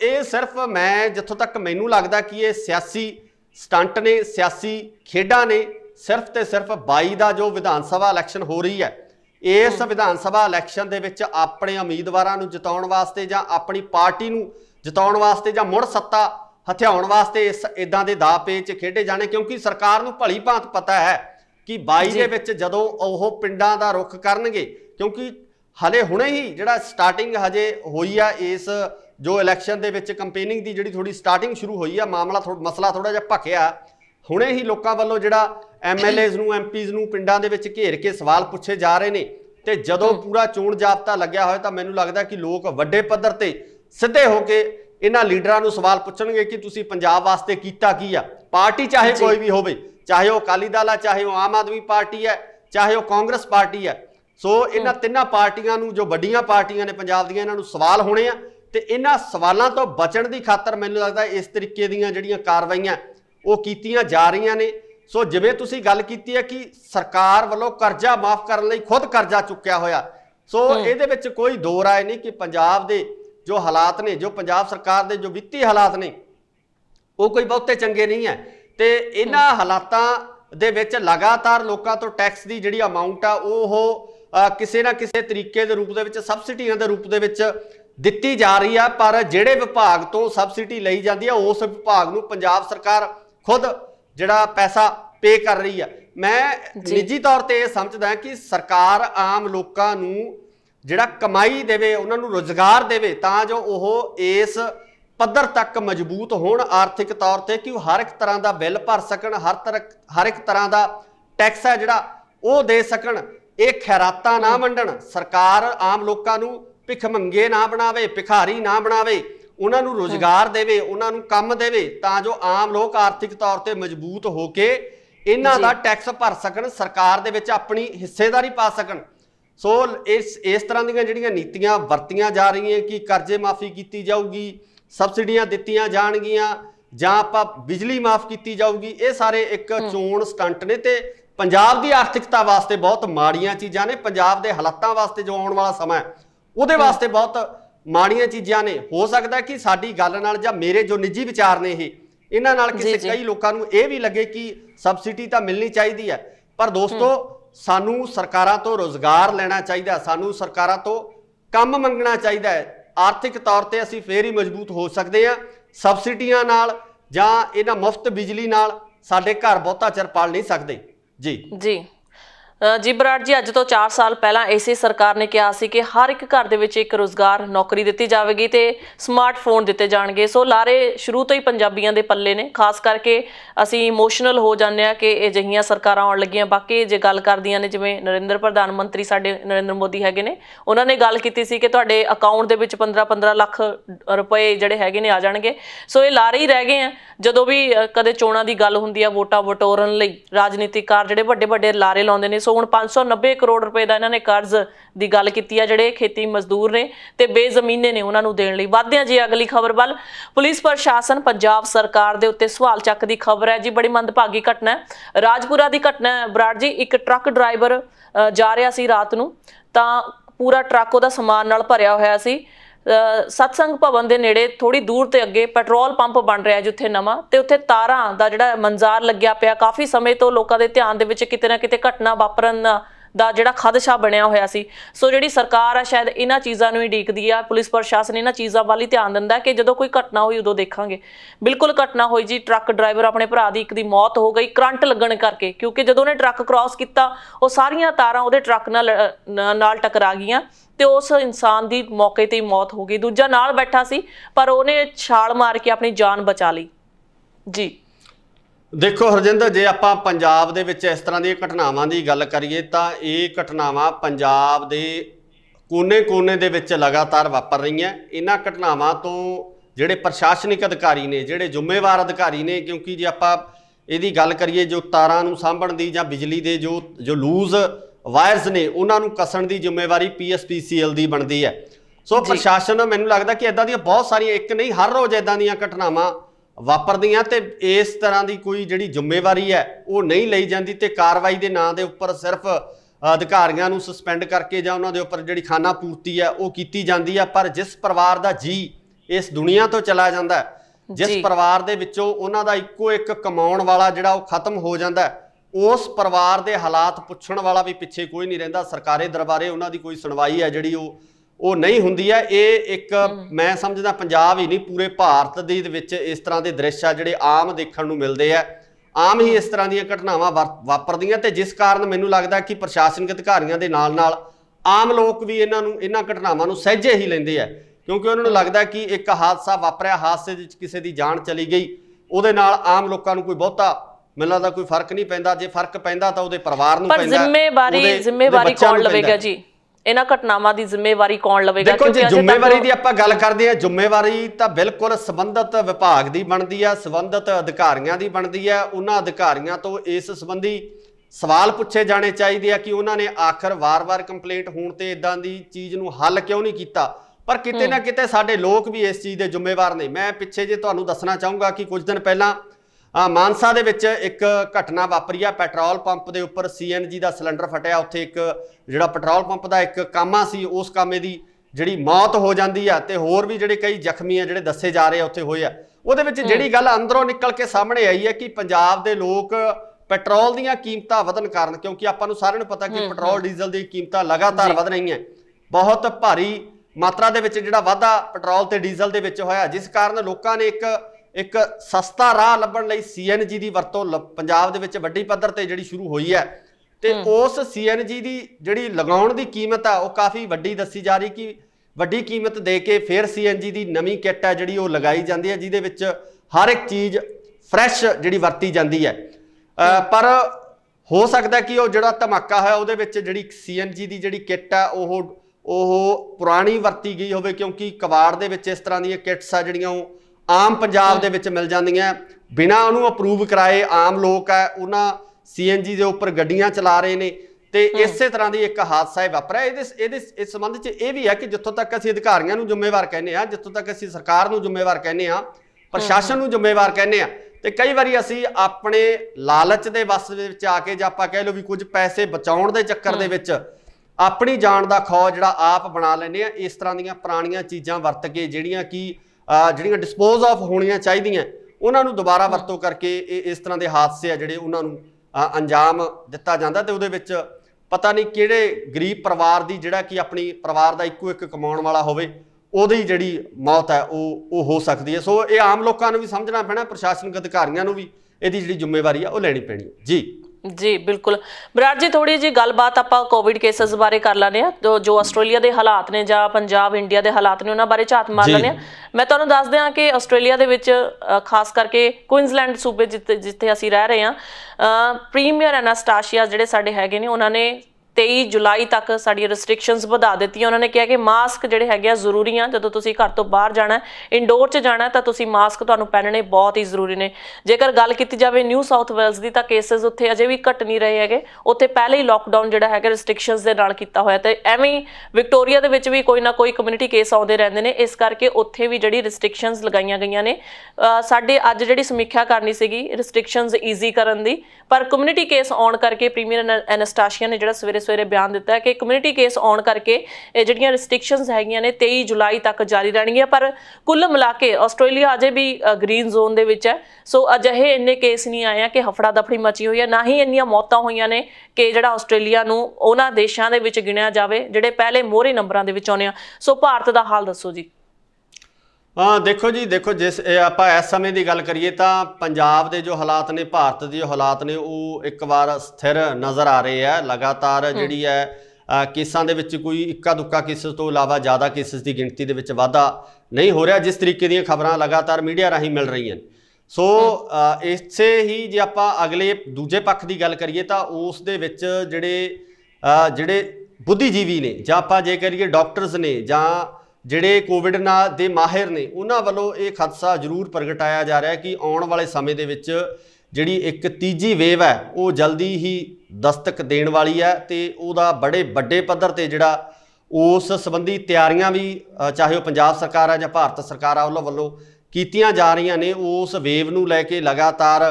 ਇਹ ਸਿਰਫ ਮੈਂ ਜਿੱਥੋਂ ਤੱਕ ਮੈਨੂੰ ਲੱਗਦਾ ਕਿ ਇਹ ਸਿਆਸੀ ਸਟੰਟ ਨੇ ਸਿਆਸੀ ਖੇਡਾਂ ਨੇ ਸਿਰਫ ਤੇ ਸਿਰਫ 22 ਦਾ ਜੋ ਵਿਧਾਨ ਸਭਾ ਇਲੈਕਸ਼ਨ ਹੋ ਰਹੀ ਹੈ ਇਸ ਵਿਧਾਨ ਸਭਾ ਇਲੈਕਸ਼ਨ ਦੇ ਵਿੱਚ ਆਪਣੇ ਉਮੀਦਵਾਰਾਂ ਨੂੰ ਜਿਤਾਉਣ ਵਾਸਤੇ ਜਾਂ ਆਪਣੀ ਪਾਰਟੀ ਨੂੰ ਜਿਤਾਉਣ ਵਾਸਤੇ ਜਾਂ ਮੁੜ ਸੱਤਾ ਹਥਿਆਉਣ ਵਾਸਤੇ ਇਸ ਇਦਾਂ ਦੇ ਦਾਅ ਚ ਖੇਡੇ ਜਾਣੇ ਕਿਉਂਕਿ ਸਰਕਾਰ ਨੂੰ ਭਲੀ ਭਾਂਤ ਪਤਾ ਹੈ ਕਿ 22 ਦੇ ਵਿੱਚ ਜਦੋਂ ਉਹ ਪਿੰਡਾਂ ਦਾ ਰੁਖ ਕਰਨਗੇ ਕਿਉਂਕਿ ਹਲੇ ਹੁਣੇ ਹੀ ਜਿਹੜਾ ਸਟਾਰਟਿੰਗ ਹਜੇ ਹੋਈ ਆ ਇਸ ਜੋ ਇਲੈਕਸ਼ਨ ਦੇ ਵਿੱਚ ਕੰਪੇਨਿੰਗ ਦੀ ਜਿਹੜੀ ਥੋੜੀ ਸਟਾਰਟਿੰਗ ਸ਼ੁਰੂ ਹੋਈ ਆ ਮਾਮਲਾ ਥੋੜਾ ਮਸਲਾ ਥੋੜਾ ਜਿਹਾ ਭਖਿਆ ਹੁਣੇ ਹੀ ਲੋਕਾਂ ਵੱਲੋਂ ਜਿਹੜਾ ਐਮਐਲਏਜ਼ ਨੂੰ ਐਮਪੀਜ਼ ਨੂੰ ਪਿੰਡਾਂ ਦੇ ਵਿੱਚ ਘੇਰ ਕੇ ਸਵਾਲ ਪੁੱਛੇ ਜਾ ਰਹੇ ਨੇ ਤੇ ਜਦੋਂ ਪੂਰਾ ਚੋਣ ਜਾਬਤਾ ਲੱਗਿਆ ਹੋਇਆ ਤਾਂ ਮੈਨੂੰ ਲੱਗਦਾ ਕਿ ਲੋਕ ਵੱਡੇ ਪੱਧਰ ਤੇ ਸਿੱਧੇ ਹੋ ਕੇ ਇਹਨਾਂ ਲੀਡਰਾਂ ਨੂੰ ਸਵਾਲ ਪੁੱਛਣਗੇ ਕਿ ਤੁਸੀਂ ਪੰਜਾਬ ਵਾਸਤੇ ਕੀਤਾ ਕੀ ਆ ਪਾਰਟੀ ਚਾਹੇ ਕੋਈ ਵੀ ਹੋਵੇ ਚਾਹੇ ਉਹ ਅਕਾਲੀ ਦਲ ਆ ਚਾਹੇ ਉਹ ਆਮ ਆਦਮੀ ਪਾਰਟੀ ਹੈ ਚਾਹੇ ਉਹ ਕਾਂਗਰਸ ਪਾਰਟੀ ਹੈ ਸੋ ਇਹਨਾਂ ਤਿੰਨਾਂ ਪਾਰਟੀਆਂ ਨੂੰ ਜੋ ਵੱਡੀਆਂ ਪਾਰਟੀਆਂ ਨੇ ਪੰਜਾਬ ਦੀਆਂ ਇਹਨਾਂ ਨੂੰ ਸਵਾਲ ਹੋਣੇ ਆ ਤੇ ਇਹਨਾਂ ਸਵਾਲਾਂ ਤੋਂ ਬਚਣ ਦੀ ਖਾਤਰ ਮੈਨੂੰ ਲੱਗਦਾ ਇਸ ਤਰੀਕੇ ਦੀਆਂ ਜਿਹੜੀਆਂ ਕਾਰਵਾਈਆਂ ਉਹ ਕੀਤੀਆਂ ਜਾ ਰਹੀਆਂ ਨੇ ਸੋ ਜਿਵੇਂ ਤੁਸੀਂ ਗੱਲ ਕੀਤੀ ਹੈ ਕਿ ਸਰਕਾਰ ਵੱਲੋਂ ਕਰਜ਼ਾ ਮਾਫ ਕਰਨ ਲਈ ਖੁਦ ਕਰਜ਼ਾ ਚੁੱਕਿਆ ਹੋਇਆ ਸੋ ਇਹਦੇ ਵਿੱਚ ਕੋਈ ਦੋ ਰਾਏ ਨਹੀਂ ਕਿ ਪੰਜਾਬ ਦੇ ਜੋ ਹਾਲਾਤ ਨੇ ਜੋ ਪੰਜਾਬ ਸਰਕਾਰ ਦੇ ਜੋ ਵਿੱਤੀ ਹਾਲਾਤ ਨੇ ਉਹ ਕੋਈ ਬਹੁਤੇ ਚੰਗੇ ਨਹੀਂ ਹੈ ਤੇ ਇਹਨਾਂ ਹਾਲਾਤਾਂ ਦੇ ਵਿੱਚ ਲਗਾਤਾਰ ਲੋਕਾਂ ਤੋਂ ਟੈਕਸ ਦੀ ਜਿਹੜੀ ਅਮਾਉਂਟ ਆ ਉਹ ਕਿਸੇ ਨਾ ਕਿਸੇ ਤਰੀਕੇ ਦੇ ਰੂਪ ਦੇ ਵਿੱਚ ਸਬਸਿਡੀਆਂ ਦੇ ਰੂਪ ਦੇ ਵਿੱਚ ਦਿੱਤੀ ਜਾ ਰਹੀ ਆ ਪਰ ਜਿਹੜੇ ਵਿਭਾਗ ਤੋਂ ਸਬਸਿਡੀ ਲਈ ਜਾਂਦੀ ਆ ਉਸ ਵਿਭਾਗ ਨੂੰ ਪੰਜਾਬ ਸਰਕਾਰ ਖੁਦ ਜਿਹੜਾ ਪੈਸਾ ਪੇ ਕਰ ਰਹੀ ਆ ਮੈਂ ਨਿੱਜੀ ਤੌਰ ਤੇ ਇਹ ਸਮਝਦਾ ਕਿ ਸਰਕਾਰ ਆਮ ਲੋਕਾਂ ਨੂੰ ਜਿਹੜਾ ਕਮਾਈ ਦੇਵੇ ਉਹਨਾਂ ਨੂੰ ਰੋਜ਼ਗਾਰ ਦੇਵੇ ਤਾਂ ਜੋ ਉਹ ਇਸ ਪੱਧਰ ਤੱਕ ਮਜ਼ਬੂਤ ਹੋਣ ਆਰਥਿਕ ਤੌਰ ਤੇ ਕਿ ਉਹ ਹਰ ਇੱਕ ਤਰ੍ਹਾਂ ਦਾ ਬਿੱਲ ਭਰ ਸਕਣ ਹਰ ਤਰ੍ਹਾਂ ਹਰ ਇੱਕ ਤਰ੍ਹਾਂ ਦਾ ਟੈਕਸ ਹੈ ਜਿਹੜਾ ਉਹ ਦੇ ਸਕਣ ਇਹ ਖੈਰਾਤਾਂ ਨਾ ਵੰਡਣ ਸਰਕਾਰ ਆਮ ਲੋਕਾਂ ਨੂੰ ਭਿਖ ਮੰਗੇ ਨਾ ਬਣਾਵੇ ਭਿਖਾਰੀ ਨਾ ਬਣਾਵੇ ਉਹਨਾਂ ਨੂੰ ਰੋਜ਼ਗਾਰ ਦੇਵੇ ਉਹਨਾਂ ਨੂੰ ਕੰਮ ਦੇਵੇ ਤਾਂ ਜੋ ਆਮ ਲੋਕ ਆਰਥਿਕ ਤੌਰ ਤੇ ਮਜ਼ਬੂਤ ਹੋ ਕੇ ਇਹਨਾਂ ਦਾ ਟੈਕਸ ਭਰ ਸਕਣ ਸਰਕਾਰ ਦੇ ਵਿੱਚ ਆਪਣੀ ਹਿੱਸੇਦਾਰੀ ਪਾ ਸਕਣ ਸੋ ਇਸ ਇਸ ਤਰ੍ਹਾਂ ਦੀਆਂ ਜਿਹੜੀਆਂ ਨੀਤੀਆਂ ਵਰਤੀਆਂ ਜਾ ਰਹੀਆਂ ਕਿ ਕਰਜ਼ੇ ਮਾਫੀ ਕੀਤੀ ਜਾਊਗੀ ਸਬਸਿਡੀਆਂ ਦਿੱਤੀਆਂ ਜਾਣਗੀਆਂ ਜਾਂ ਆਪਾਂ ਬਿਜਲੀ ਮਾਫ ਕੀਤੀ ਜਾਊਗੀ ਇਹ ਸਾਰੇ ਇੱਕ ਚੋਣ ਸਟੰਟ ਨੇ ਤੇ ਪੰਜਾਬ ਦੀ ਆਰਥਿਕਤਾ ਵਾਸਤੇ ਬਹੁਤ ਮਾੜੀਆਂ ਚੀਜ਼ਾਂ ਨੇ ਪੰਜਾਬ ਦੇ ਹਾਲਾਤਾਂ ਵਾਸਤੇ ਜੋ ਆਉਣ ਵਾਲਾ ਸਮਾਂ ਹੈ ਉਹਦੇ ਵਾਸਤੇ ਬਹੁਤ ਮਾੜੀਆਂ ਚੀਜ਼ਾਂ ਨੇ ਹੋ ਸਕਦਾ ਕਿ ਸਾਡੀ ਗੱਲ ਨਾਲ ਜਾਂ ਮੇਰੇ ਜੋ ਨਿੱਜੀ ਵਿਚਾਰ ਨੇ ਇਹ ਇਹਨਾਂ ਨਾਲ ਕਿਸੇ ਕਈ ਲੋਕਾਂ ਨੂੰ ਇਹ ਵੀ ਲੱਗੇ ਕਿ ਸਬਸਿਡੀ ਤਾਂ ਮਿਲਣੀ ਚਾਹੀਦੀ ਹੈ ਪਰ ਦੋਸਤੋ ਸਾਨੂੰ ਸਰਕਾਰਾਂ ਤੋਂ ਰੋਜ਼ਗਾਰ ਲੈਣਾ ਚਾਹੀਦਾ ਸਾਨੂੰ ਸਰਕਾਰਾਂ ਤੋਂ ਕੰਮ ਮੰਗਣਾ ਚਾਹੀਦਾ ਹੈ ਆਰਥਿਕ ਤੌਰ ਤੇ ਅਸੀਂ ਫੇਰ ਹੀ ਮਜ਼ਬੂਤ ਹੋ ਸਕਦੇ ਹਾਂ ਸਬਸਿਡੀਆਂ ਨਾਲ ਜਾਂ ਇਹਨਾਂ ਮੁਫਤ ਬਿਜਲੀ ਨਾਲ ਸਾਡੇ ਘਰ ਬਹੁਤਾ ਚਿਰ ਪਾਲ ਨਹੀਂ ਸਕਦੇ ਜੀ ਜੀ ਜੀ ਬਰਾੜ ਜੀ ਅੱਜ ਤੋਂ 4 ਸਾਲ ਪਹਿਲਾਂ ਐਸੀ ਸਰਕਾਰ ਨੇ ਕਿਹਾ ਸੀ ਕਿ ਹਰ ਇੱਕ ਘਰ ਦੇ ਵਿੱਚ ਇੱਕ ਰੋਜ਼ਗਾਰ ਨੌਕਰੀ ਦਿੱਤੀ ਜਾਵੇਗੀ ਤੇ ਸਮਾਰਟਫੋਨ ਦਿੱਤੇ ਜਾਣਗੇ ਸੋ ਲਾਰੇ ਸ਼ੁਰੂ ਤੋਂ ਹੀ ਪੰਜਾਬੀਆਂ ਦੇ ਪੱਲੇ ਨੇ ਖਾਸ ਕਰਕੇ ਅਸੀਂ ਇਮੋਸ਼ਨਲ ਹੋ ਜਾਂਦੇ ਆ ਕਿ ਇਹ ਜਹੀਆਂ ਸਰਕਾਰਾਂ ਆਉਣ ਲੱਗੀਆਂ ਬਾਕੀ ਜੇ ਗੱਲ ਕਰਦੀਆਂ ਨੇ ਜਿਵੇਂ ਨਰਿੰਦਰ ਪ੍ਰਧਾਨ ਮੰਤਰੀ ਸਾਡੇ ਨਰਿੰਦਰ ਮੋਦੀ ਹੈਗੇ ਨੇ ਉਹਨਾਂ ਨੇ ਗੱਲ ਕੀਤੀ ਸੀ ਕਿ ਤੁਹਾਡੇ ਅਕਾਊਂਟ ਦੇ ਵਿੱਚ 15-15 ਲੱਖ ਰੁਪਏ ਜਿਹੜੇ ਹੈਗੇ ਨੇ ਆ ਜਾਣਗੇ ਸੋ ਇਹ ਲਾਰੇ ਹੀ ਰਹਿ ਗਏ ਆ ਜਦੋਂ ਵੀ ਕਦੇ ਚੋਣਾਂ ਦੀ ਗੱਲ ਹੁੰਦੀ ਆ ਵੋਟਾਂ ਵਟੋਰਨ ਲਈ ਰਾਜਨੀਤਿਕਾਰ ਜਿਹੜੇ ਵੱਡੇ ਵੱਡੇ ਲਾਰੇ ਲਾਉਂਦੇ ਨੇ ਸੋ ਹੁਣ 590 ਕਰੋੜ ਰੁਪਏ ਦਾ ਇਹਨਾਂ ਨੇ ਕਰਜ਼ ਦੀ ਗੱਲ ਕੀਤੀ ਆ ਜਿਹੜੇ ਖੇਤੀ ਮਜ਼ਦੂਰ ਨੇ ਤੇ ਬੇਜ਼ਮੀਨੇ ਨੇ ਉਹਨਾਂ ਨੂੰ ਦੇਣ ਲਈ ਵਾਧਿਆਂ ਜੀ ਅਗਲੀ ਖਬਰ ਵੱਲ ਪੁਲਿਸ ਪ੍ਰਸ਼ਾਸਨ ਪੰਜਾਬ ਸਰਕਾਰ ਦੇ ਉੱਤੇ ਸਵਾਲ ਚੱਕ ਦੀ ਖਬਰ ਹੈ ਜੀ ਬੜੀ ਮੰਦਭਾਗੀ ਘਟਨਾ ਹੈ ਰਾਜਪੁਰਾ ਦੀ ਘਟਨਾ ਹੈ ਬਰਾੜ ਜੀ ਇੱਕ ਟਰੱਕ ਡਰਾਈਵਰ ਜਾ ਰਿਹਾ ਸੀ ਰਾਤ ਨੂੰ ਤਾਂ ਪੂਰਾ ਟਰੱਕ ਉਹਦਾ ਸਮਾਨ ਨਾਲ ਭਰਿਆ ਹੋਇਆ ਸੀ ਸਤਸੰਗ ਭਵਨ ਦੇ ਨੇੜੇ ਥੋੜੀ ਦੂਰ ਤੇ ਅੱਗੇ ਪੈਟਰੋਲ ਪੰਪ ਬਣ ਰਿਹਾ ਜਿੱਥੇ ਨਵਾਂ ਤੇ ਉੱਥੇ ਤਾਰਾਂ ਦਾ ਜਿਹੜਾ ਮੰਜ਼ਾਰ ਲੱਗਿਆ ਪਿਆ ਕਾਫੀ ਸਮੇਂ ਤੋਂ ਲੋਕਾਂ ਦੇ ਧਿਆਨ ਦੇ ਵਿੱਚ ਕਿਤੇ ਨਾ ਕਿਤੇ ਘਟਨਾ ਵਾਪਰਨ ਦਾ ਜਿਹੜਾ ਖਦਸ਼ਾ ਬਣਿਆ ਹੋਇਆ ਸੀ ਸੋ ਜਿਹੜੀ ਸਰਕਾਰ ਆ ਸ਼ਾਇਦ ਇਹਨਾਂ ਚੀਜ਼ਾਂ ਨੂੰ ਹੀ ਡੀਕਦੀ ਆ ਪੁਲਿਸ ਪ੍ਰਸ਼ਾਸਨ ਇਹਨਾਂ ਚੀਜ਼ਾਂ ਵੱਲ ਹੀ ਧਿਆਨ ਦਿੰਦਾ ਕਿ ਜਦੋਂ ਕੋਈ ਘਟਨਾ ਹੋਈ ਉਦੋਂ ਦੇਖਾਂਗੇ ਬਿਲਕੁਲ ਘਟਨਾ ਹੋਈ ਜੀ ਟਰੱਕ ਡਰਾਈਵਰ ਆਪਣੇ ਭਰਾ ਦੀ ਇੱਕ ਦੀ ਮੌਤ ਹੋ ਗਈ ਕਰੰਟ ਲੱਗਣ ਕਰਕੇ ਕਿਉਂਕਿ ਜਦੋਂ ਉਹਨੇ ਟਰੱਕ ਕ੍ਰਾਸ ਕੀਤਾ ਉਹ ਸਾਰੀਆਂ ਤਾਰਾਂ ਉਹਦੇ ਟਰੱਕ ਨਾਲ ਨਾਲ ਟਕਰਾ ਗਈਆਂ ਤੇ ਉਸ ਇਨਸਾਨ ਦੀ ਮੌਕੇ ਤੇ ਹੀ ਮੌਤ ਹੋ ਗਈ ਦੂਜਾ ਨਾਲ ਬੈਠਾ ਸੀ ਪਰ ਉਹਨੇ ਛਾਲ ਮਾਰ ਕੇ ਆਪਣੀ ਜਾਨ ਬਚਾ ਲਈ ਜੀ ਦੇਖੋ ਹਰਜਿੰਦਰ ਜੇ ਆਪਾਂ ਪੰਜਾਬ ਦੇ ਵਿੱਚ ਇਸ ਤਰ੍ਹਾਂ ਦੀਆਂ ਘਟਨਾਵਾਂ ਦੀ ਗੱਲ ਕਰੀਏ ਤਾਂ ਇਹ ਘਟਨਾਵਾਂ ਪੰਜਾਬ ਦੇ ਕੋਨੇ-ਕੋਨੇ ਦੇ ਵਿੱਚ ਲਗਾਤਾਰ ਵਾਪਰ ਰਹੀਆਂ ਇਹਨਾਂ ਘਟਨਾਵਾਂ ਤੋਂ ਜਿਹੜੇ ਪ੍ਰਸ਼ਾਸਨਿਕ ਅਧਿਕਾਰੀ ਨੇ ਜਿਹੜੇ ਜ਼ਿੰਮੇਵਾਰ ਅਧਿਕਾਰੀ ਨੇ ਕਿਉਂਕਿ ਜੇ ਆਪਾਂ ਇਹਦੀ ਗੱਲ ਕਰੀਏ ਜੋ ਤਾਰਾਂ ਨੂੰ ਸਾਂਭਣ ਦੀ ਜਾਂ ਬਿਜਲੀ ਦੇ ਜੋ ਜੋ ਲੂਜ਼ ਵਾਇਰਸ ਨੇ ਉਹਨਾਂ ਨੂੰ ਕਸਣ ਦੀ ਜ਼ਿੰਮੇਵਾਰੀ ਪੀਐਸਪੀਸੀਐਲ ਦੀ ਬਣਦੀ ਹੈ ਸੋ ਪ੍ਰਸ਼ਾਸਨ ਮੈਨੂੰ ਲੱਗਦਾ ਕਿ ਇਦਾਂ ਦੀਆਂ ਬਹੁਤ ਸਾਰੀਆਂ ਇੱਕ ਨਹੀਂ ਹਰ ਰੋਜ਼ ਇਦਾਂ ਦੀਆਂ ਘਟਨਾਵਾਂ ਵਾਪਰਦੀਆਂ ਤੇ ਇਸ ਤਰ੍ਹਾਂ ਦੀ ਕੋਈ ਜਿਹੜੀ ਜ਼ਿੰਮੇਵਾਰੀ ਹੈ ਉਹ ਨਹੀਂ ਲਈ ਜਾਂਦੀ ਤੇ ਕਾਰਵਾਈ ਦੇ ਨਾਂ ਦੇ ਉੱਪਰ ਸਿਰਫ ਅਧਿਕਾਰੀਆਂ ਨੂੰ ਸਸਪੈਂਡ ਕਰਕੇ ਜਾਂ ਉਹਨਾਂ ਦੇ ਉੱਪਰ ਜਿਹੜੀ ਖਾਨਾ ਪੂਰਤੀ ਹੈ ਉਹ ਕੀਤੀ ਜਾਂਦੀ ਹੈ ਪਰ ਜਿਸ ਪਰਿਵਾਰ ਦਾ ਜੀ ਇਸ ਦੁਨੀਆ ਤੋਂ ਚਲਾ ਜਾਂਦਾ ਜਿਸ ਪਰਿਵਾਰ ਦੇ ਵਿੱਚੋਂ ਉਹਨਾਂ ਦਾ ਇੱਕੋ ਇੱਕ ਕਮਾਉਣ ਵਾਲਾ ਜਿਹੜਾ ਉਹ ਖਤਮ ਹੋ ਜਾਂਦਾ ਉਸ ਪਰਿਵਾਰ ਦੇ ਹਾਲਾਤ ਪੁੱਛਣ ਵਾਲਾ ਵੀ ਪਿੱਛੇ ਕੋਈ ਨਹੀਂ ਰਹਿੰਦਾ ਸਰਕਾਰੇ ਦਰਬਾਰੇ ਉਹਨਾਂ ਦੀ ਕੋਈ ਸੁਣਵਾਈ ਹੈ ਜਿਹੜੀ ਉਹ ਉਹ ਨਹੀਂ ਹੁੰਦੀ ਹੈ ਇਹ ਇੱਕ ਮੈਂ ਸਮਝਦਾ ਪੰਜਾਬ ਹੀ ਨਹੀਂ ਪੂਰੇ ਭਾਰਤ ਦੇ ਵਿੱਚ ਇਸ ਤਰ੍ਹਾਂ ਦੇ ਦ੍ਰਿਸ਼ ਆ ਜਿਹੜੇ ਆਮ ਦੇਖਣ ਨੂੰ ਮਿਲਦੇ ਆ ਆਮ ਹੀ ਇਸ ਤਰ੍ਹਾਂ ਦੀਆਂ ਘਟਨਾਵਾਂ ਵਾਪਰਦੀਆਂ ਤੇ ਜਿਸ ਕਾਰਨ ਮੈਨੂੰ ਲੱਗਦਾ ਕਿ ਪ੍ਰਸ਼ਾਸਨਿਕ ਅਧਿਕਾਰੀਆਂ ਦੇ ਨਾਲ-ਨਾਲ ਆਮ ਲੋਕ ਵੀ ਇਹਨਾਂ ਨੂੰ ਇਹਨਾਂ ਘਟਨਾਵਾਂ ਨੂੰ ਸਹਿਜੇ ਹੀ ਲੈਂਦੇ ਆ ਕਿਉਂਕਿ ਉਹਨਾਂ ਨੂੰ ਲੱਗਦਾ ਕਿ ਇੱਕ ਹਾਦਸਾ ਵਾਪਰਿਆ ਹਾਦਸੇ ਵਿੱਚ ਕਿਸੇ ਦੀ ਜਾਨ ਚਲੀ ਗਈ ਉਹਦੇ ਨਾਲ ਆਮ ਲੋਕਾਂ ਨੂੰ ਕੋਈ ਬਹੁਤਾ ਮੈਨੂੰ ਲੱਗਦਾ ਕੋਈ ਫਰਕ ਨਹੀਂ ਪੈਂਦਾ ਜੇ ਫਰਕ ਪੈਂਦਾ ਤਾਂ ਉਹਦੇ ਪਰਿਵਾਰ ਨੂੰ ਪੈਂਦਾ ਪਰ ਜ਼ਿੰਮੇਵਾਰੀ ਜ਼ਿੰਮੇਵਾਰੀ ਕੌਣ ਲਵੇਗਾ ਜੀ ਇਹਨਾਂ ਘਟਨਾਵਾਂ ਦੀ ਜ਼ਿੰਮੇਵਾਰੀ ਕੌਣ ਲਵੇਗਾ ਕਿਉਂਕਿ ਜੇ ਜ਼ਿੰਮੇਵਾਰੀ ਦੀ ਆਪਾਂ ਗੱਲ ਕਰਦੇ ਆ ਜ਼ਿੰਮੇਵਾਰੀ ਤਾਂ ਬਿਲਕੁਲ ਸੰਬੰਧਤ ਵਿਭਾਗ ਦੀ ਬਣਦੀ ਆ ਸੰਬੰਧਤ ਅਧਿਕਾਰੀਆਂ ਦੀ ਬਣਦੀ ਆ ਉਹਨਾਂ ਅਧਿਕਾਰੀਆਂ ਤੋਂ ਇਸ ਸੰਬੰਧੀ ਸਵਾਲ ਪੁੱਛੇ ਜਾਣੇ ਚਾਹੀਦੇ ਆ ਕਿ ਉਹਨਾਂ ਨੇ ਆਖਰ ਵਾਰ-ਵਾਰ ਕੰਪਲੇਂਟ ਹੋਣ ਤੇ ਇਦਾਂ ਦੀ ਚੀਜ਼ ਨੂੰ ਹੱਲ ਕਿਉਂ ਨਹੀਂ ਕੀਤਾ ਪਰ ਕਿਤੇ ਨਾ ਕਿਤੇ ਸਾਡੇ ਲੋਕ ਵੀ ਇਸ ਚੀਜ਼ ਦੇ ਜ਼ਿੰਮੇਵਾਰ ਨੇ ਮੈਂ ਪਿੱਛੇ ਜੇ ਤੁਹਾਨੂੰ ਦੱਸਣਾ ਚਾਹੂੰਗਾ ਕਿ ਕੁਝ ਦਿਨ ਪਹਿਲਾਂ ਆ ਮਾਨਸਾ ਦੇ ਵਿੱਚ ਇੱਕ ਘਟਨਾ ਵਾਪਰੀ ਆ ਪੈਟਰੋਲ ਪੰਪ ਦੇ ਉੱਪਰ ਸੀਐਨਜੀ ਦਾ ਸਿਲੰਡਰ ਫਟਿਆ ਉੱਥੇ ਇੱਕ ਜਿਹੜਾ ਪੈਟਰੋਲ ਪੰਪ ਦਾ ਇੱਕ ਕਾਮਾ ਸੀ ਉਸ ਕਾਮੇ ਦੀ ਜਿਹੜੀ ਮੌਤ ਹੋ ਜਾਂਦੀ ਆ ਤੇ ਹੋਰ ਵੀ ਜਿਹੜੇ ਕਈ ਜ਼ਖਮੀ ਆ ਜਿਹੜੇ ਦੱਸੇ ਜਾ ਰਹੇ ਆ ਉੱਥੇ ਹੋਏ ਆ ਉਹਦੇ ਵਿੱਚ ਜਿਹੜੀ ਗੱਲ ਅੰਦਰੋਂ ਨਿਕਲ ਕੇ ਸਾਹਮਣੇ ਆਈ ਹੈ ਕਿ ਪੰਜਾਬ ਦੇ ਲੋਕ ਪੈਟਰੋਲ ਦੀਆਂ ਕੀਮਤਾਂ ਵਧਣ ਕਾਰਨ ਕਿਉਂਕਿ ਆਪਾਂ ਨੂੰ ਸਾਰਿਆਂ ਨੂੰ ਪਤਾ ਕਿ ਪੈਟਰੋਲ ਡੀਜ਼ਲ ਦੀ ਕੀਮਤਾਂ ਲਗਾਤਾਰ ਵਧ ਰਹੀਆਂ ਬਹੁਤ ਭਾਰੀ ਮਾਤਰਾ ਦੇ ਵਿੱਚ ਜਿਹੜਾ ਵਾਧਾ ਪੈਟਰੋਲ ਤੇ ਡੀਜ਼ਲ ਦੇ ਵਿੱਚ ਹੋਇਆ ਜਿਸ ਕਾਰਨ ਲੋਕਾਂ ਨੇ ਇੱਕ ਇੱਕ ਸਸਤਾ ਰਾਹ ਲੱਭਣ ਲਈ ਸੀਐਨਜੀ ਦੀ ਵਰਤੋਂ ਪੰਜਾਬ ਦੇ ਵਿੱਚ ਵੱਡੀ ਪੱਧਰ ਤੇ ਜਿਹੜੀ ਸ਼ੁਰੂ ਹੋਈ ਹੈ ਤੇ ਉਸ ਸੀਐਨਜੀ ਦੀ ਜਿਹੜੀ ਲਗਾਉਣ ਦੀ ਕੀਮਤ ਆ ਉਹ ਕਾਫੀ ਵੱਡੀ ਦੱਸੀ ਜਾ ਰਹੀ ਕਿ ਵੱਡੀ ਕੀਮਤ ਦੇ ਕੇ ਫਿਰ ਸੀਐਨਜੀ ਦੀ ਨਵੀਂ ਕਿੱਟ ਆ ਜਿਹੜੀ ਉਹ ਲਗਾਈ ਜਾਂਦੀ ਹੈ ਜਿਹਦੇ ਵਿੱਚ ਹਰ ਇੱਕ ਚੀਜ਼ ਫਰੈਸ਼ ਜਿਹੜੀ ਵਰਤੀ ਜਾਂਦੀ ਹੈ ਪਰ ਹੋ ਸਕਦਾ ਕਿ ਉਹ ਜਿਹੜਾ ਧਮਾਕਾ ਹੋਇਆ ਉਹਦੇ ਵਿੱਚ ਜਿਹੜੀ ਸੀਐਨਜੀ ਦੀ ਜਿਹੜੀ ਕਿੱਟ ਆ ਉਹ ਉਹ ਪੁਰਾਣੀ ਵਰਤੀ ਗਈ ਹੋਵੇ ਕਿਉਂਕਿ ਕਵਾੜ ਦੇ ਵਿੱਚ ਇਸ ਤਰ੍ਹਾਂ ਦੀਆਂ ਕਿੱਟਸ ਆ ਜਿਹੜੀਆਂ ਉਹ ਆਮ ਪੰਜਾਬ ਦੇ ਵਿੱਚ ਮਿਲ ਜਾਂਦੀਆਂ ਬਿਨਾ ਉਹਨੂੰ ਅਪਰੂਵ ਕਰਾਏ ਆਮ ਲੋਕ ਆ ਉਹਨਾਂ ਸੀਐਨਜੀ ਦੇ ਉੱਪਰ ਗੱਡੀਆਂ ਚਲਾ ਰਹੇ ਨੇ ਤੇ ਇਸੇ ਤਰ੍ਹਾਂ ਦੀ ਇੱਕ ਹਾਦਸਾ ਹੈ ਵਾਪਰਿਆ ਇਹਦੇ ਇਹਦੇ ਇਸ ਸੰਬੰਧ 'ਚ ਇਹ ਵੀ ਹੈ ਕਿ ਜਿੱਥੋਂ ਤੱਕ ਅਸੀਂ ਅਧਿਕਾਰੀਆਂ ਨੂੰ ਜ਼ਿੰਮੇਵਾਰ ਕਹਿੰਦੇ ਆ ਜਿੱਥੋਂ ਤੱਕ ਅਸੀਂ ਸਰਕਾਰ ਨੂੰ ਜ਼ਿੰਮੇਵਾਰ ਕਹਿੰਦੇ ਆ ਪ੍ਰਸ਼ਾਸਨ ਨੂੰ ਜ਼ਿੰਮੇਵਾਰ ਕਹਿੰਦੇ ਆ ਤੇ ਕਈ ਵਾਰੀ ਅਸੀਂ ਆਪਣੇ ਲਾਲਚ ਦੇ ਵਸ ਦੇ ਵਿੱਚ ਆ ਕੇ ਜਾਂ ਆਪਾਂ ਕਹਿ ਲਓ ਵੀ ਕੁਝ ਪੈਸੇ ਬਚਾਉਣ ਦੇ ਚੱਕਰ ਦੇ ਵਿੱਚ ਆਪਣੀ ਜਾਨ ਦਾ ਖੌ ਜਿਹੜਾ ਆਪ ਬਣਾ ਲੈਨੇ ਆ ਇਸ ਤਰ੍ਹਾਂ ਦੀਆਂ ਪੁਰਾਣੀਆਂ ਚੀਜ਼ਾਂ ਵਰਤ ਕੇ ਜਿਹੜੀਆਂ ਕਿ ਜਿਹੜੀਆਂ ਡਿਸਪੋਜ਼ ਆਫ ਹੋਣੀਆਂ ਚਾਹੀਦੀਆਂ ਉਹਨਾਂ ਨੂੰ ਦੁਬਾਰਾ ਵਰਤੋਂ ਕਰਕੇ ਇਹ ਇਸ ਤਰ੍ਹਾਂ ਦੇ ਹਾਦਸੇ ਆ ਜਿਹੜੇ ਉਹਨਾਂ ਨੂੰ ਅੰਜਾਮ ਦਿੱਤਾ ਜਾਂਦਾ ਤੇ ਉਹਦੇ ਵਿੱਚ ਪਤਾ ਨਹੀਂ ਕਿਹੜੇ ਗਰੀਬ ਪਰਿਵਾਰ ਦੀ ਜਿਹੜਾ ਕਿ ਆਪਣੀ ਪਰਿਵਾਰ ਦਾ ਇੱਕੋ ਇੱਕ ਕਮਾਉਣ ਵਾਲਾ ਹੋਵੇ ਉਹਦੀ ਜਿਹੜੀ ਮੌਤ ਹੈ ਉਹ ਉਹ ਹੋ ਸਕਦੀ ਹੈ ਸੋ ਇਹ ਆਮ ਲੋਕਾਂ ਨੂੰ ਵੀ ਸਮਝਣਾ ਪੈਣਾ ਪ੍ਰਸ਼ਾਸਨਿਕ ਅਧਿਕਾਰੀਆਂ ਨੂੰ ਵੀ ਇਹਦੀ ਜਿਹੜੀ ਜ਼ਿੰਮੇਵਾਰੀ ਆ ਉਹ ਲੈਣੀ ਪੈਣੀ ਜੀ ਜੀ ਬਿਲਕੁਲ ਬਰਾੜ ਜੀ ਥੋੜੀ ਜੀ ਗੱਲਬਾਤ ਆਪਾਂ ਕੋਵਿਡ ਕੇਸਸ ਬਾਰੇ ਕਰ ਲਾਨੇ ਆ ਜੋ ਜੋ ਆਸਟ੍ਰੇਲੀਆ ਦੇ ਹਾਲਾਤ ਨੇ ਜਾਂ ਪੰਜਾਬ ਇੰਡੀਆ ਦੇ ਹਾਲਾਤ ਨੇ ਉਹਨਾਂ ਬਾਰੇ ਝਾਤ ਮਾਰ ਲਾਨੇ ਆ ਮੈਂ ਤੁਹਾਨੂੰ ਦੱਸ ਦਿਆਂ ਕਿ ਆਸਟ੍ਰੇਲੀਆ ਦੇ ਵਿੱਚ ਖਾਸ ਕਰਕੇ ਕੁਇਨਜ਼ਲੈਂਡ ਸੂਬੇ ਜਿੱਥੇ ਅਸੀਂ ਰਹਿ ਰਹੇ ਆ ਪ੍ਰੀਮੀਅਰ ਅਨਾਸਟਾਸ਼ੀਆ ਜਿਹੜੇ ਸਾਡੇ ਹੈਗੇ ਨੇ ਉਹਨਾਂ ਨੇ 23 ਜੁਲਾਈ ਤੱਕ ਸਾਡੀਆਂ ਰੈਸਟ੍ਰਿਕਸ਼ਨਸ ਵਧਾ ਦਿੱਤੀਆਂ ਉਹਨਾਂ ਨੇ ਕਿਹਾ ਕਿ ਮਾਸਕ ਜਿਹੜੇ ਹੈਗੇ ਆ ਜ਼ਰੂਰੀ ਆ ਜਦੋਂ ਤੁਸੀਂ ਘਰ ਤੋਂ ਬਾਹਰ ਜਾਣਾ ਹੈ ਇਨਡੋਰ 'ਚ ਜਾਣਾ ਤਾਂ ਤੁਸੀਂ ਮਾਸਕ ਤੁਹਾਨੂੰ ਪਹਿਨਣੇ ਬਹੁਤ ਹੀ ਜ਼ਰੂਰੀ ਨੇ ਜੇਕਰ ਗੱਲ ਕੀਤੀ ਜਾਵੇ ਨਿਊ ਸਾਊਥ ਵੈਲਸ ਦੀ ਤਾਂ ਕੇਸਸ ਉੱਥੇ ਅਜੇ ਵੀ ਘਟ ਨਹੀਂ ਰਹੇ ਹੈਗੇ ਉੱਥੇ ਪਹਿਲੇ ਹੀ ਲੋਕਡਾਊਨ ਜਿਹੜਾ ਹੈਗਾ ਰੈਸਟ੍ਰਿਕਸ਼ਨਸ ਦੇ ਨਾਲ ਕੀਤਾ ਹੋਇਆ ਤੇ ਐਵੇਂ ਵਿਕਟੋਰੀਆ ਦੇ ਵਿੱਚ ਵੀ ਕੋਈ ਨਾ ਕੋਈ ਕਮਿਊਨਿਟੀ ਕੇਸ ਆਉਂਦੇ ਰਹਿੰਦੇ ਨੇ ਇਸ ਕਰਕੇ ਉੱਥੇ ਵੀ ਜਿਹੜੀ ਰੈਸਟ੍ਰਿਕਸ਼ਨਸ ਲਗਾਈਆਂ ਗਈਆਂ ਨੇ ਸਾਡੇ ਅੱਜ ਜਿਹੜੀ ਸਮੀਖਿਆ ਕਰਨੀ ਸੀਗੀ ਰੈਸਟ੍ਰਿਕਸ਼ਨਸ ਈਜ਼ੀ ਕਰਨ ਦੀ ਪਰ ਕਮਿਊਨਿਟੀ ਕੇਸ ਆਉਣ ਕਰਕੇ ਪ੍ਰੀਮੀਅਰ ਐਨਸਟਾਸ਼ੀਆ ਨੇ ਜਿਹੜਾ ਸਵੇਰੇ ਸਵੇਰੇ ਬਿਆਨ ਦਿੱਤਾ ਕਿ ਕਮਿਊਨਿਟੀ ਕੇਸ ਆਉਣ ਕਰਕੇ ਇਹ ਜਿਹੜੀਆਂ ਰੈਸਟ੍ਰਿਕਸ਼ਨਸ ਹੈਗੀਆਂ ਨੇ 23 ਜੁਲਾਈ ਤੱਕ ਜਾਰੀ ਰਹਿਣਗੀਆਂ ਪਰ ਕੁੱਲ ਮਿਲਾ ਕੇ ਆਸਟ੍ਰੇਲੀਆ ਅਜੇ ਵੀ ਗ੍ਰੀਨ ਜ਼ੋਨ ਦੇ ਵਿੱਚ ਹੈ ਸੋ ਅਜਿਹੇ ਇੰਨੇ ਕੇਸ ਨਹੀਂ ਆਏ ਆ ਕਿ ਹਫੜਾ ਦਫੜੀ ਮਚੀ ਹੋਈ ਹੈ ਨਾ ਹੀ ਇੰਨੀਆਂ ਮੌਤਾਂ ਹੋਈਆਂ ਨੇ ਕਿ ਜਿਹੜਾ ਆਸਟ੍ਰੇਲੀਆ ਨੂੰ ਉਹਨਾਂ ਦੇਸ਼ਾਂ ਦੇ ਵਿੱਚ ਗਿਣਿਆ ਜਾਵੇ ਜਿਹੜੇ ਪਹਿਲੇ ਮੋਹਰੇ ਨੰਬਰਾਂ ਦੇ ਵਿੱਚ ਆਉਂਦੇ ਆ ਸੋ ਭਾਰਤ ਦਾ ਹਾਲ ਦੱਸੋ ਜੀ ਆ ਦੇਖੋ ਜੀ ਦੇਖੋ ਜਿਸ ਆਪਾਂ ਇਸ ਸਮੇਂ ਦੀ ਗੱਲ ਕਰੀਏ ਤਾਂ ਪੰਜਾਬ ਦੇ ਜੋ ਹਾਲਾਤ ਨੇ ਭਾਰਤ ਦੇ ਜੋ ਹਾਲਾਤ ਨੇ ਉਹ ਇੱਕ ਵਾਰ ਸਥਿਰ ਨਜ਼ਰ ਆ ਰਹੇ ਆ ਲਗਾਤਾਰ ਜਿਹੜੀ ਹੈ ਕੇਸਾਂ ਦੇ ਵਿੱਚ ਕੋਈ ਇੱਕਾ ਦੁੱਕਾ ਕੇਸ ਤੋਂ ਇਲਾਵਾ ਜ਼ਿਆਦਾ ਕੇਸਸ ਦੀ ਗਿਣਤੀ ਦੇ ਵਿੱਚ ਵਾਧਾ ਨਹੀਂ ਹੋ ਰਿਹਾ ਜਿਸ ਤਰੀਕੇ ਦੀਆਂ ਖਬਰਾਂ ਲਗਾਤਾਰ ਮੀਡੀਆ ਰਾਹੀਂ ਮਿਲ ਰਹੀਆਂ ਨੇ ਸੋ ਇਸੇ ਹੀ ਜੇ ਆਪਾਂ ਅਗਲੇ ਦੂਜੇ ਪੱਖ ਦੀ ਗੱਲ ਕਰੀਏ ਤਾਂ ਉਸ ਦੇ ਵਿੱਚ ਜਿਹੜੇ ਜਿਹੜੇ ਬੁੱਧੀਜੀਵੀ ਨੇ ਜਾਂ ਆਪਾਂ ਜੇ ਕਰੀਏ ਡਾਕਟਰਸ ਨੇ ਜਾਂ ਜਿਹੜੇ ਕੋਵਿਡ ਨਾਲ ਦੇ ਮਾਹਿਰ ਨੇ ਉਹਨਾਂ ਵੱਲੋਂ ਇਹ ਖਦਸ਼ਾ ਜ਼ਰੂਰ ਪ੍ਰਗਟਾਇਆ ਜਾ ਰਿਹਾ ਹੈ ਕਿ ਆਉਣ ਵਾਲੇ ਸਮੇਂ ਦੇ ਵਿੱਚ ਜਿਹੜੀ ਇੱਕ ਤੀਜੀ ਵੇਵ ਹੈ ਉਹ ਜਲਦੀ ਹੀ ਦਸਤਕ ਦੇਣ ਵਾਲੀ ਹੈ ਤੇ ਉਹਦਾ ਬੜੇ ਵੱਡੇ ਪੱਧਰ ਤੇ ਜਿਹੜਾ ਉਸ ਸੰਬੰਧੀ ਤਿਆਰੀਆਂ ਵੀ ਚਾਹੇ ਉਹ ਪੰਜਾਬ ਸਰਕਾਰ ਹੈ ਜਾਂ ਭਾਰਤ ਸਰਕਾਰ ਆ ਉਹਨਾਂ ਵੱਲੋਂ ਕੀਤੀਆਂ ਜਾ ਰਹੀਆਂ ਨੇ ਉਸ ਵੇਵ ਨੂੰ ਲੈ ਕੇ ਲਗਾਤਾਰ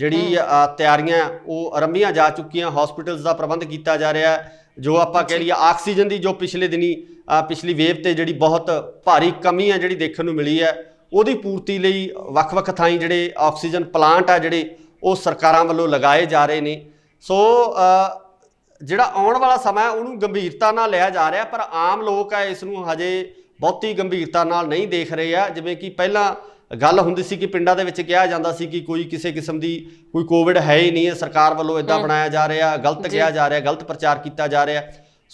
ਜਿਹੜੀ ਤਿਆਰੀਆਂ ਉਹ ਆਰੰਭੀਆਂ ਜਾ ਚੁੱਕੀਆਂ ਹਸਪੀਟਲਸ ਦਾ ਪ੍ਰਬੰਧ ਕੀਤਾ ਜਾ ਰਿਹਾ ਹੈ ਜੋ ਆਪਾਂ ਕਹਿ ਲਈਏ ਆਕਸੀਜਨ ਦੀ ਜੋ ਪਿਛਲੇ ਦਿਨੀ ਪਿਛਲੀ ਵੇਵ ਤੇ ਜਿਹੜੀ ਬਹੁਤ ਭਾਰੀ ਕਮੀ ਹੈ ਜਿਹੜੀ ਦੇਖਣ ਨੂੰ ਮਿਲੀ ਹੈ ਉਹਦੀ ਪੂਰਤੀ ਲਈ ਵੱਖ-ਵੱਖ ਥਾਈਂ ਜਿਹੜੇ ਆਕਸੀਜਨ ਪਲਾਂਟ ਆ ਜਿਹੜੇ ਉਹ ਸਰਕਾਰਾਂ ਵੱਲੋਂ ਲਗਾਏ ਜਾ ਰਹੇ ਨੇ ਸੋ ਜਿਹੜਾ ਆਉਣ ਵਾਲਾ ਸਮਾਂ ਉਹਨੂੰ ਗੰਭੀਰਤਾ ਨਾਲ ਲਿਆ ਜਾ ਰਿਹਾ ਪਰ ਆਮ ਲੋਕ ਆ ਇਸ ਨੂੰ ਹਜੇ ਬਹੁਤੀ ਗੰਭੀਰਤਾ ਨਾਲ ਨਹੀਂ ਦੇਖ ਰਹੇ ਆ ਜਿਵੇਂ ਕਿ ਪਹਿਲਾਂ ਗੱਲ ਹੁੰਦੀ ਸੀ ਕਿ ਪਿੰਡਾਂ ਦੇ ਵਿੱਚ ਕਿਹਾ ਜਾਂਦਾ ਸੀ ਕਿ ਕੋਈ ਕਿਸੇ ਕਿਸਮ ਦੀ ਕੋਈ ਕੋਵਿਡ ਹੈ ਹੀ ਨਹੀਂ ਹੈ ਸਰਕਾਰ ਵੱਲੋਂ ਇਦਾਂ ਬਣਾਇਆ ਜਾ ਰਿਹਾ ਗਲਤ ਕਿਹਾ ਜਾ ਰਿਹਾ ਗਲਤ ਪ੍ਰਚਾਰ ਕੀਤਾ ਜਾ ਰਿਹਾ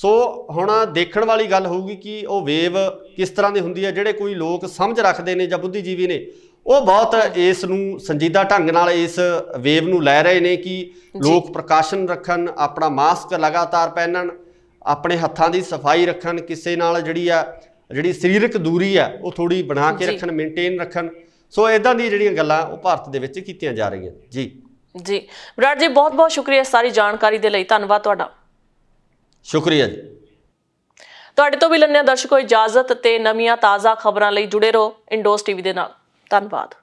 ਸੋ ਹੁਣ ਦੇਖਣ ਵਾਲੀ ਗੱਲ ਹੋਊਗੀ ਕਿ ਉਹ ਵੇਵ ਕਿਸ ਤਰ੍ਹਾਂ ਦੀ ਹੁੰਦੀ ਹੈ ਜਿਹੜੇ ਕੋਈ ਲੋਕ ਸਮਝ ਰੱਖਦੇ ਨੇ ਜਾਂ ਬੁੱਧੀਜੀਵੀ ਨੇ ਉਹ ਬਹੁਤ ਇਸ ਨੂੰ ਸੰਜੀਦਾ ਢੰਗ ਨਾਲ ਇਸ ਵੇਵ ਨੂੰ ਲੈ ਰਹੇ ਨੇ ਕਿ ਲੋਕ ਪ੍ਰਕਾਸ਼ਨ ਰੱਖਣ ਆਪਣਾ ਮਾਸਕ ਲਗਾਤਾਰ ਪਹਿਨਣ ਆਪਣੇ ਹੱਥਾਂ ਦੀ ਸਫਾਈ ਰੱਖਣ ਕਿਸੇ ਨਾਲ ਜਿਹੜੀ ਆ ਜਿਹੜੀ ਸਰੀਰਕ ਦੂਰੀ ਆ ਉਹ ਥੋੜੀ ਬਣਾ ਕੇ ਰੱਖਣ ਮੇਨਟੇਨ ਰੱਖਣ ਸੋ ਇਦਾਂ ਦੀ ਜਿਹੜੀਆਂ ਗੱਲਾਂ ਉਹ ਭਾਰਤ ਦੇ ਵਿੱਚ ਕੀਤੀਆਂ ਜਾ ਰਹੀਆਂ ਜੀ ਜੀ ਵਿਰਾਟ ਜੀ ਬਹੁਤ ਬਹੁਤ ਸ਼ੁਕਰੀਆ ਸਾਰੀ ਜਾਣਕਾਰੀ ਦੇ ਲਈ ਧੰਨਵਾਦ ਤੁਹਾਡਾ ਸ਼ੁਕਰੀਆ ਜੀ ਤੁਹਾਡੇ ਤੋਂ ਵੀ ਲੰਨਿਆ ਦਰਸ਼ਕੋ ਇਜਾਜ਼ਤ ਤੇ ਨਵੀਆਂ ਤਾਜ਼ਾ ਖਬਰਾਂ ਲਈ ਜੁੜੇ ਰਹੋ ਇੰਡੋਸ ਟੀਵੀ ਦੇ ਨਾਲ ਧੰਨਵਾਦ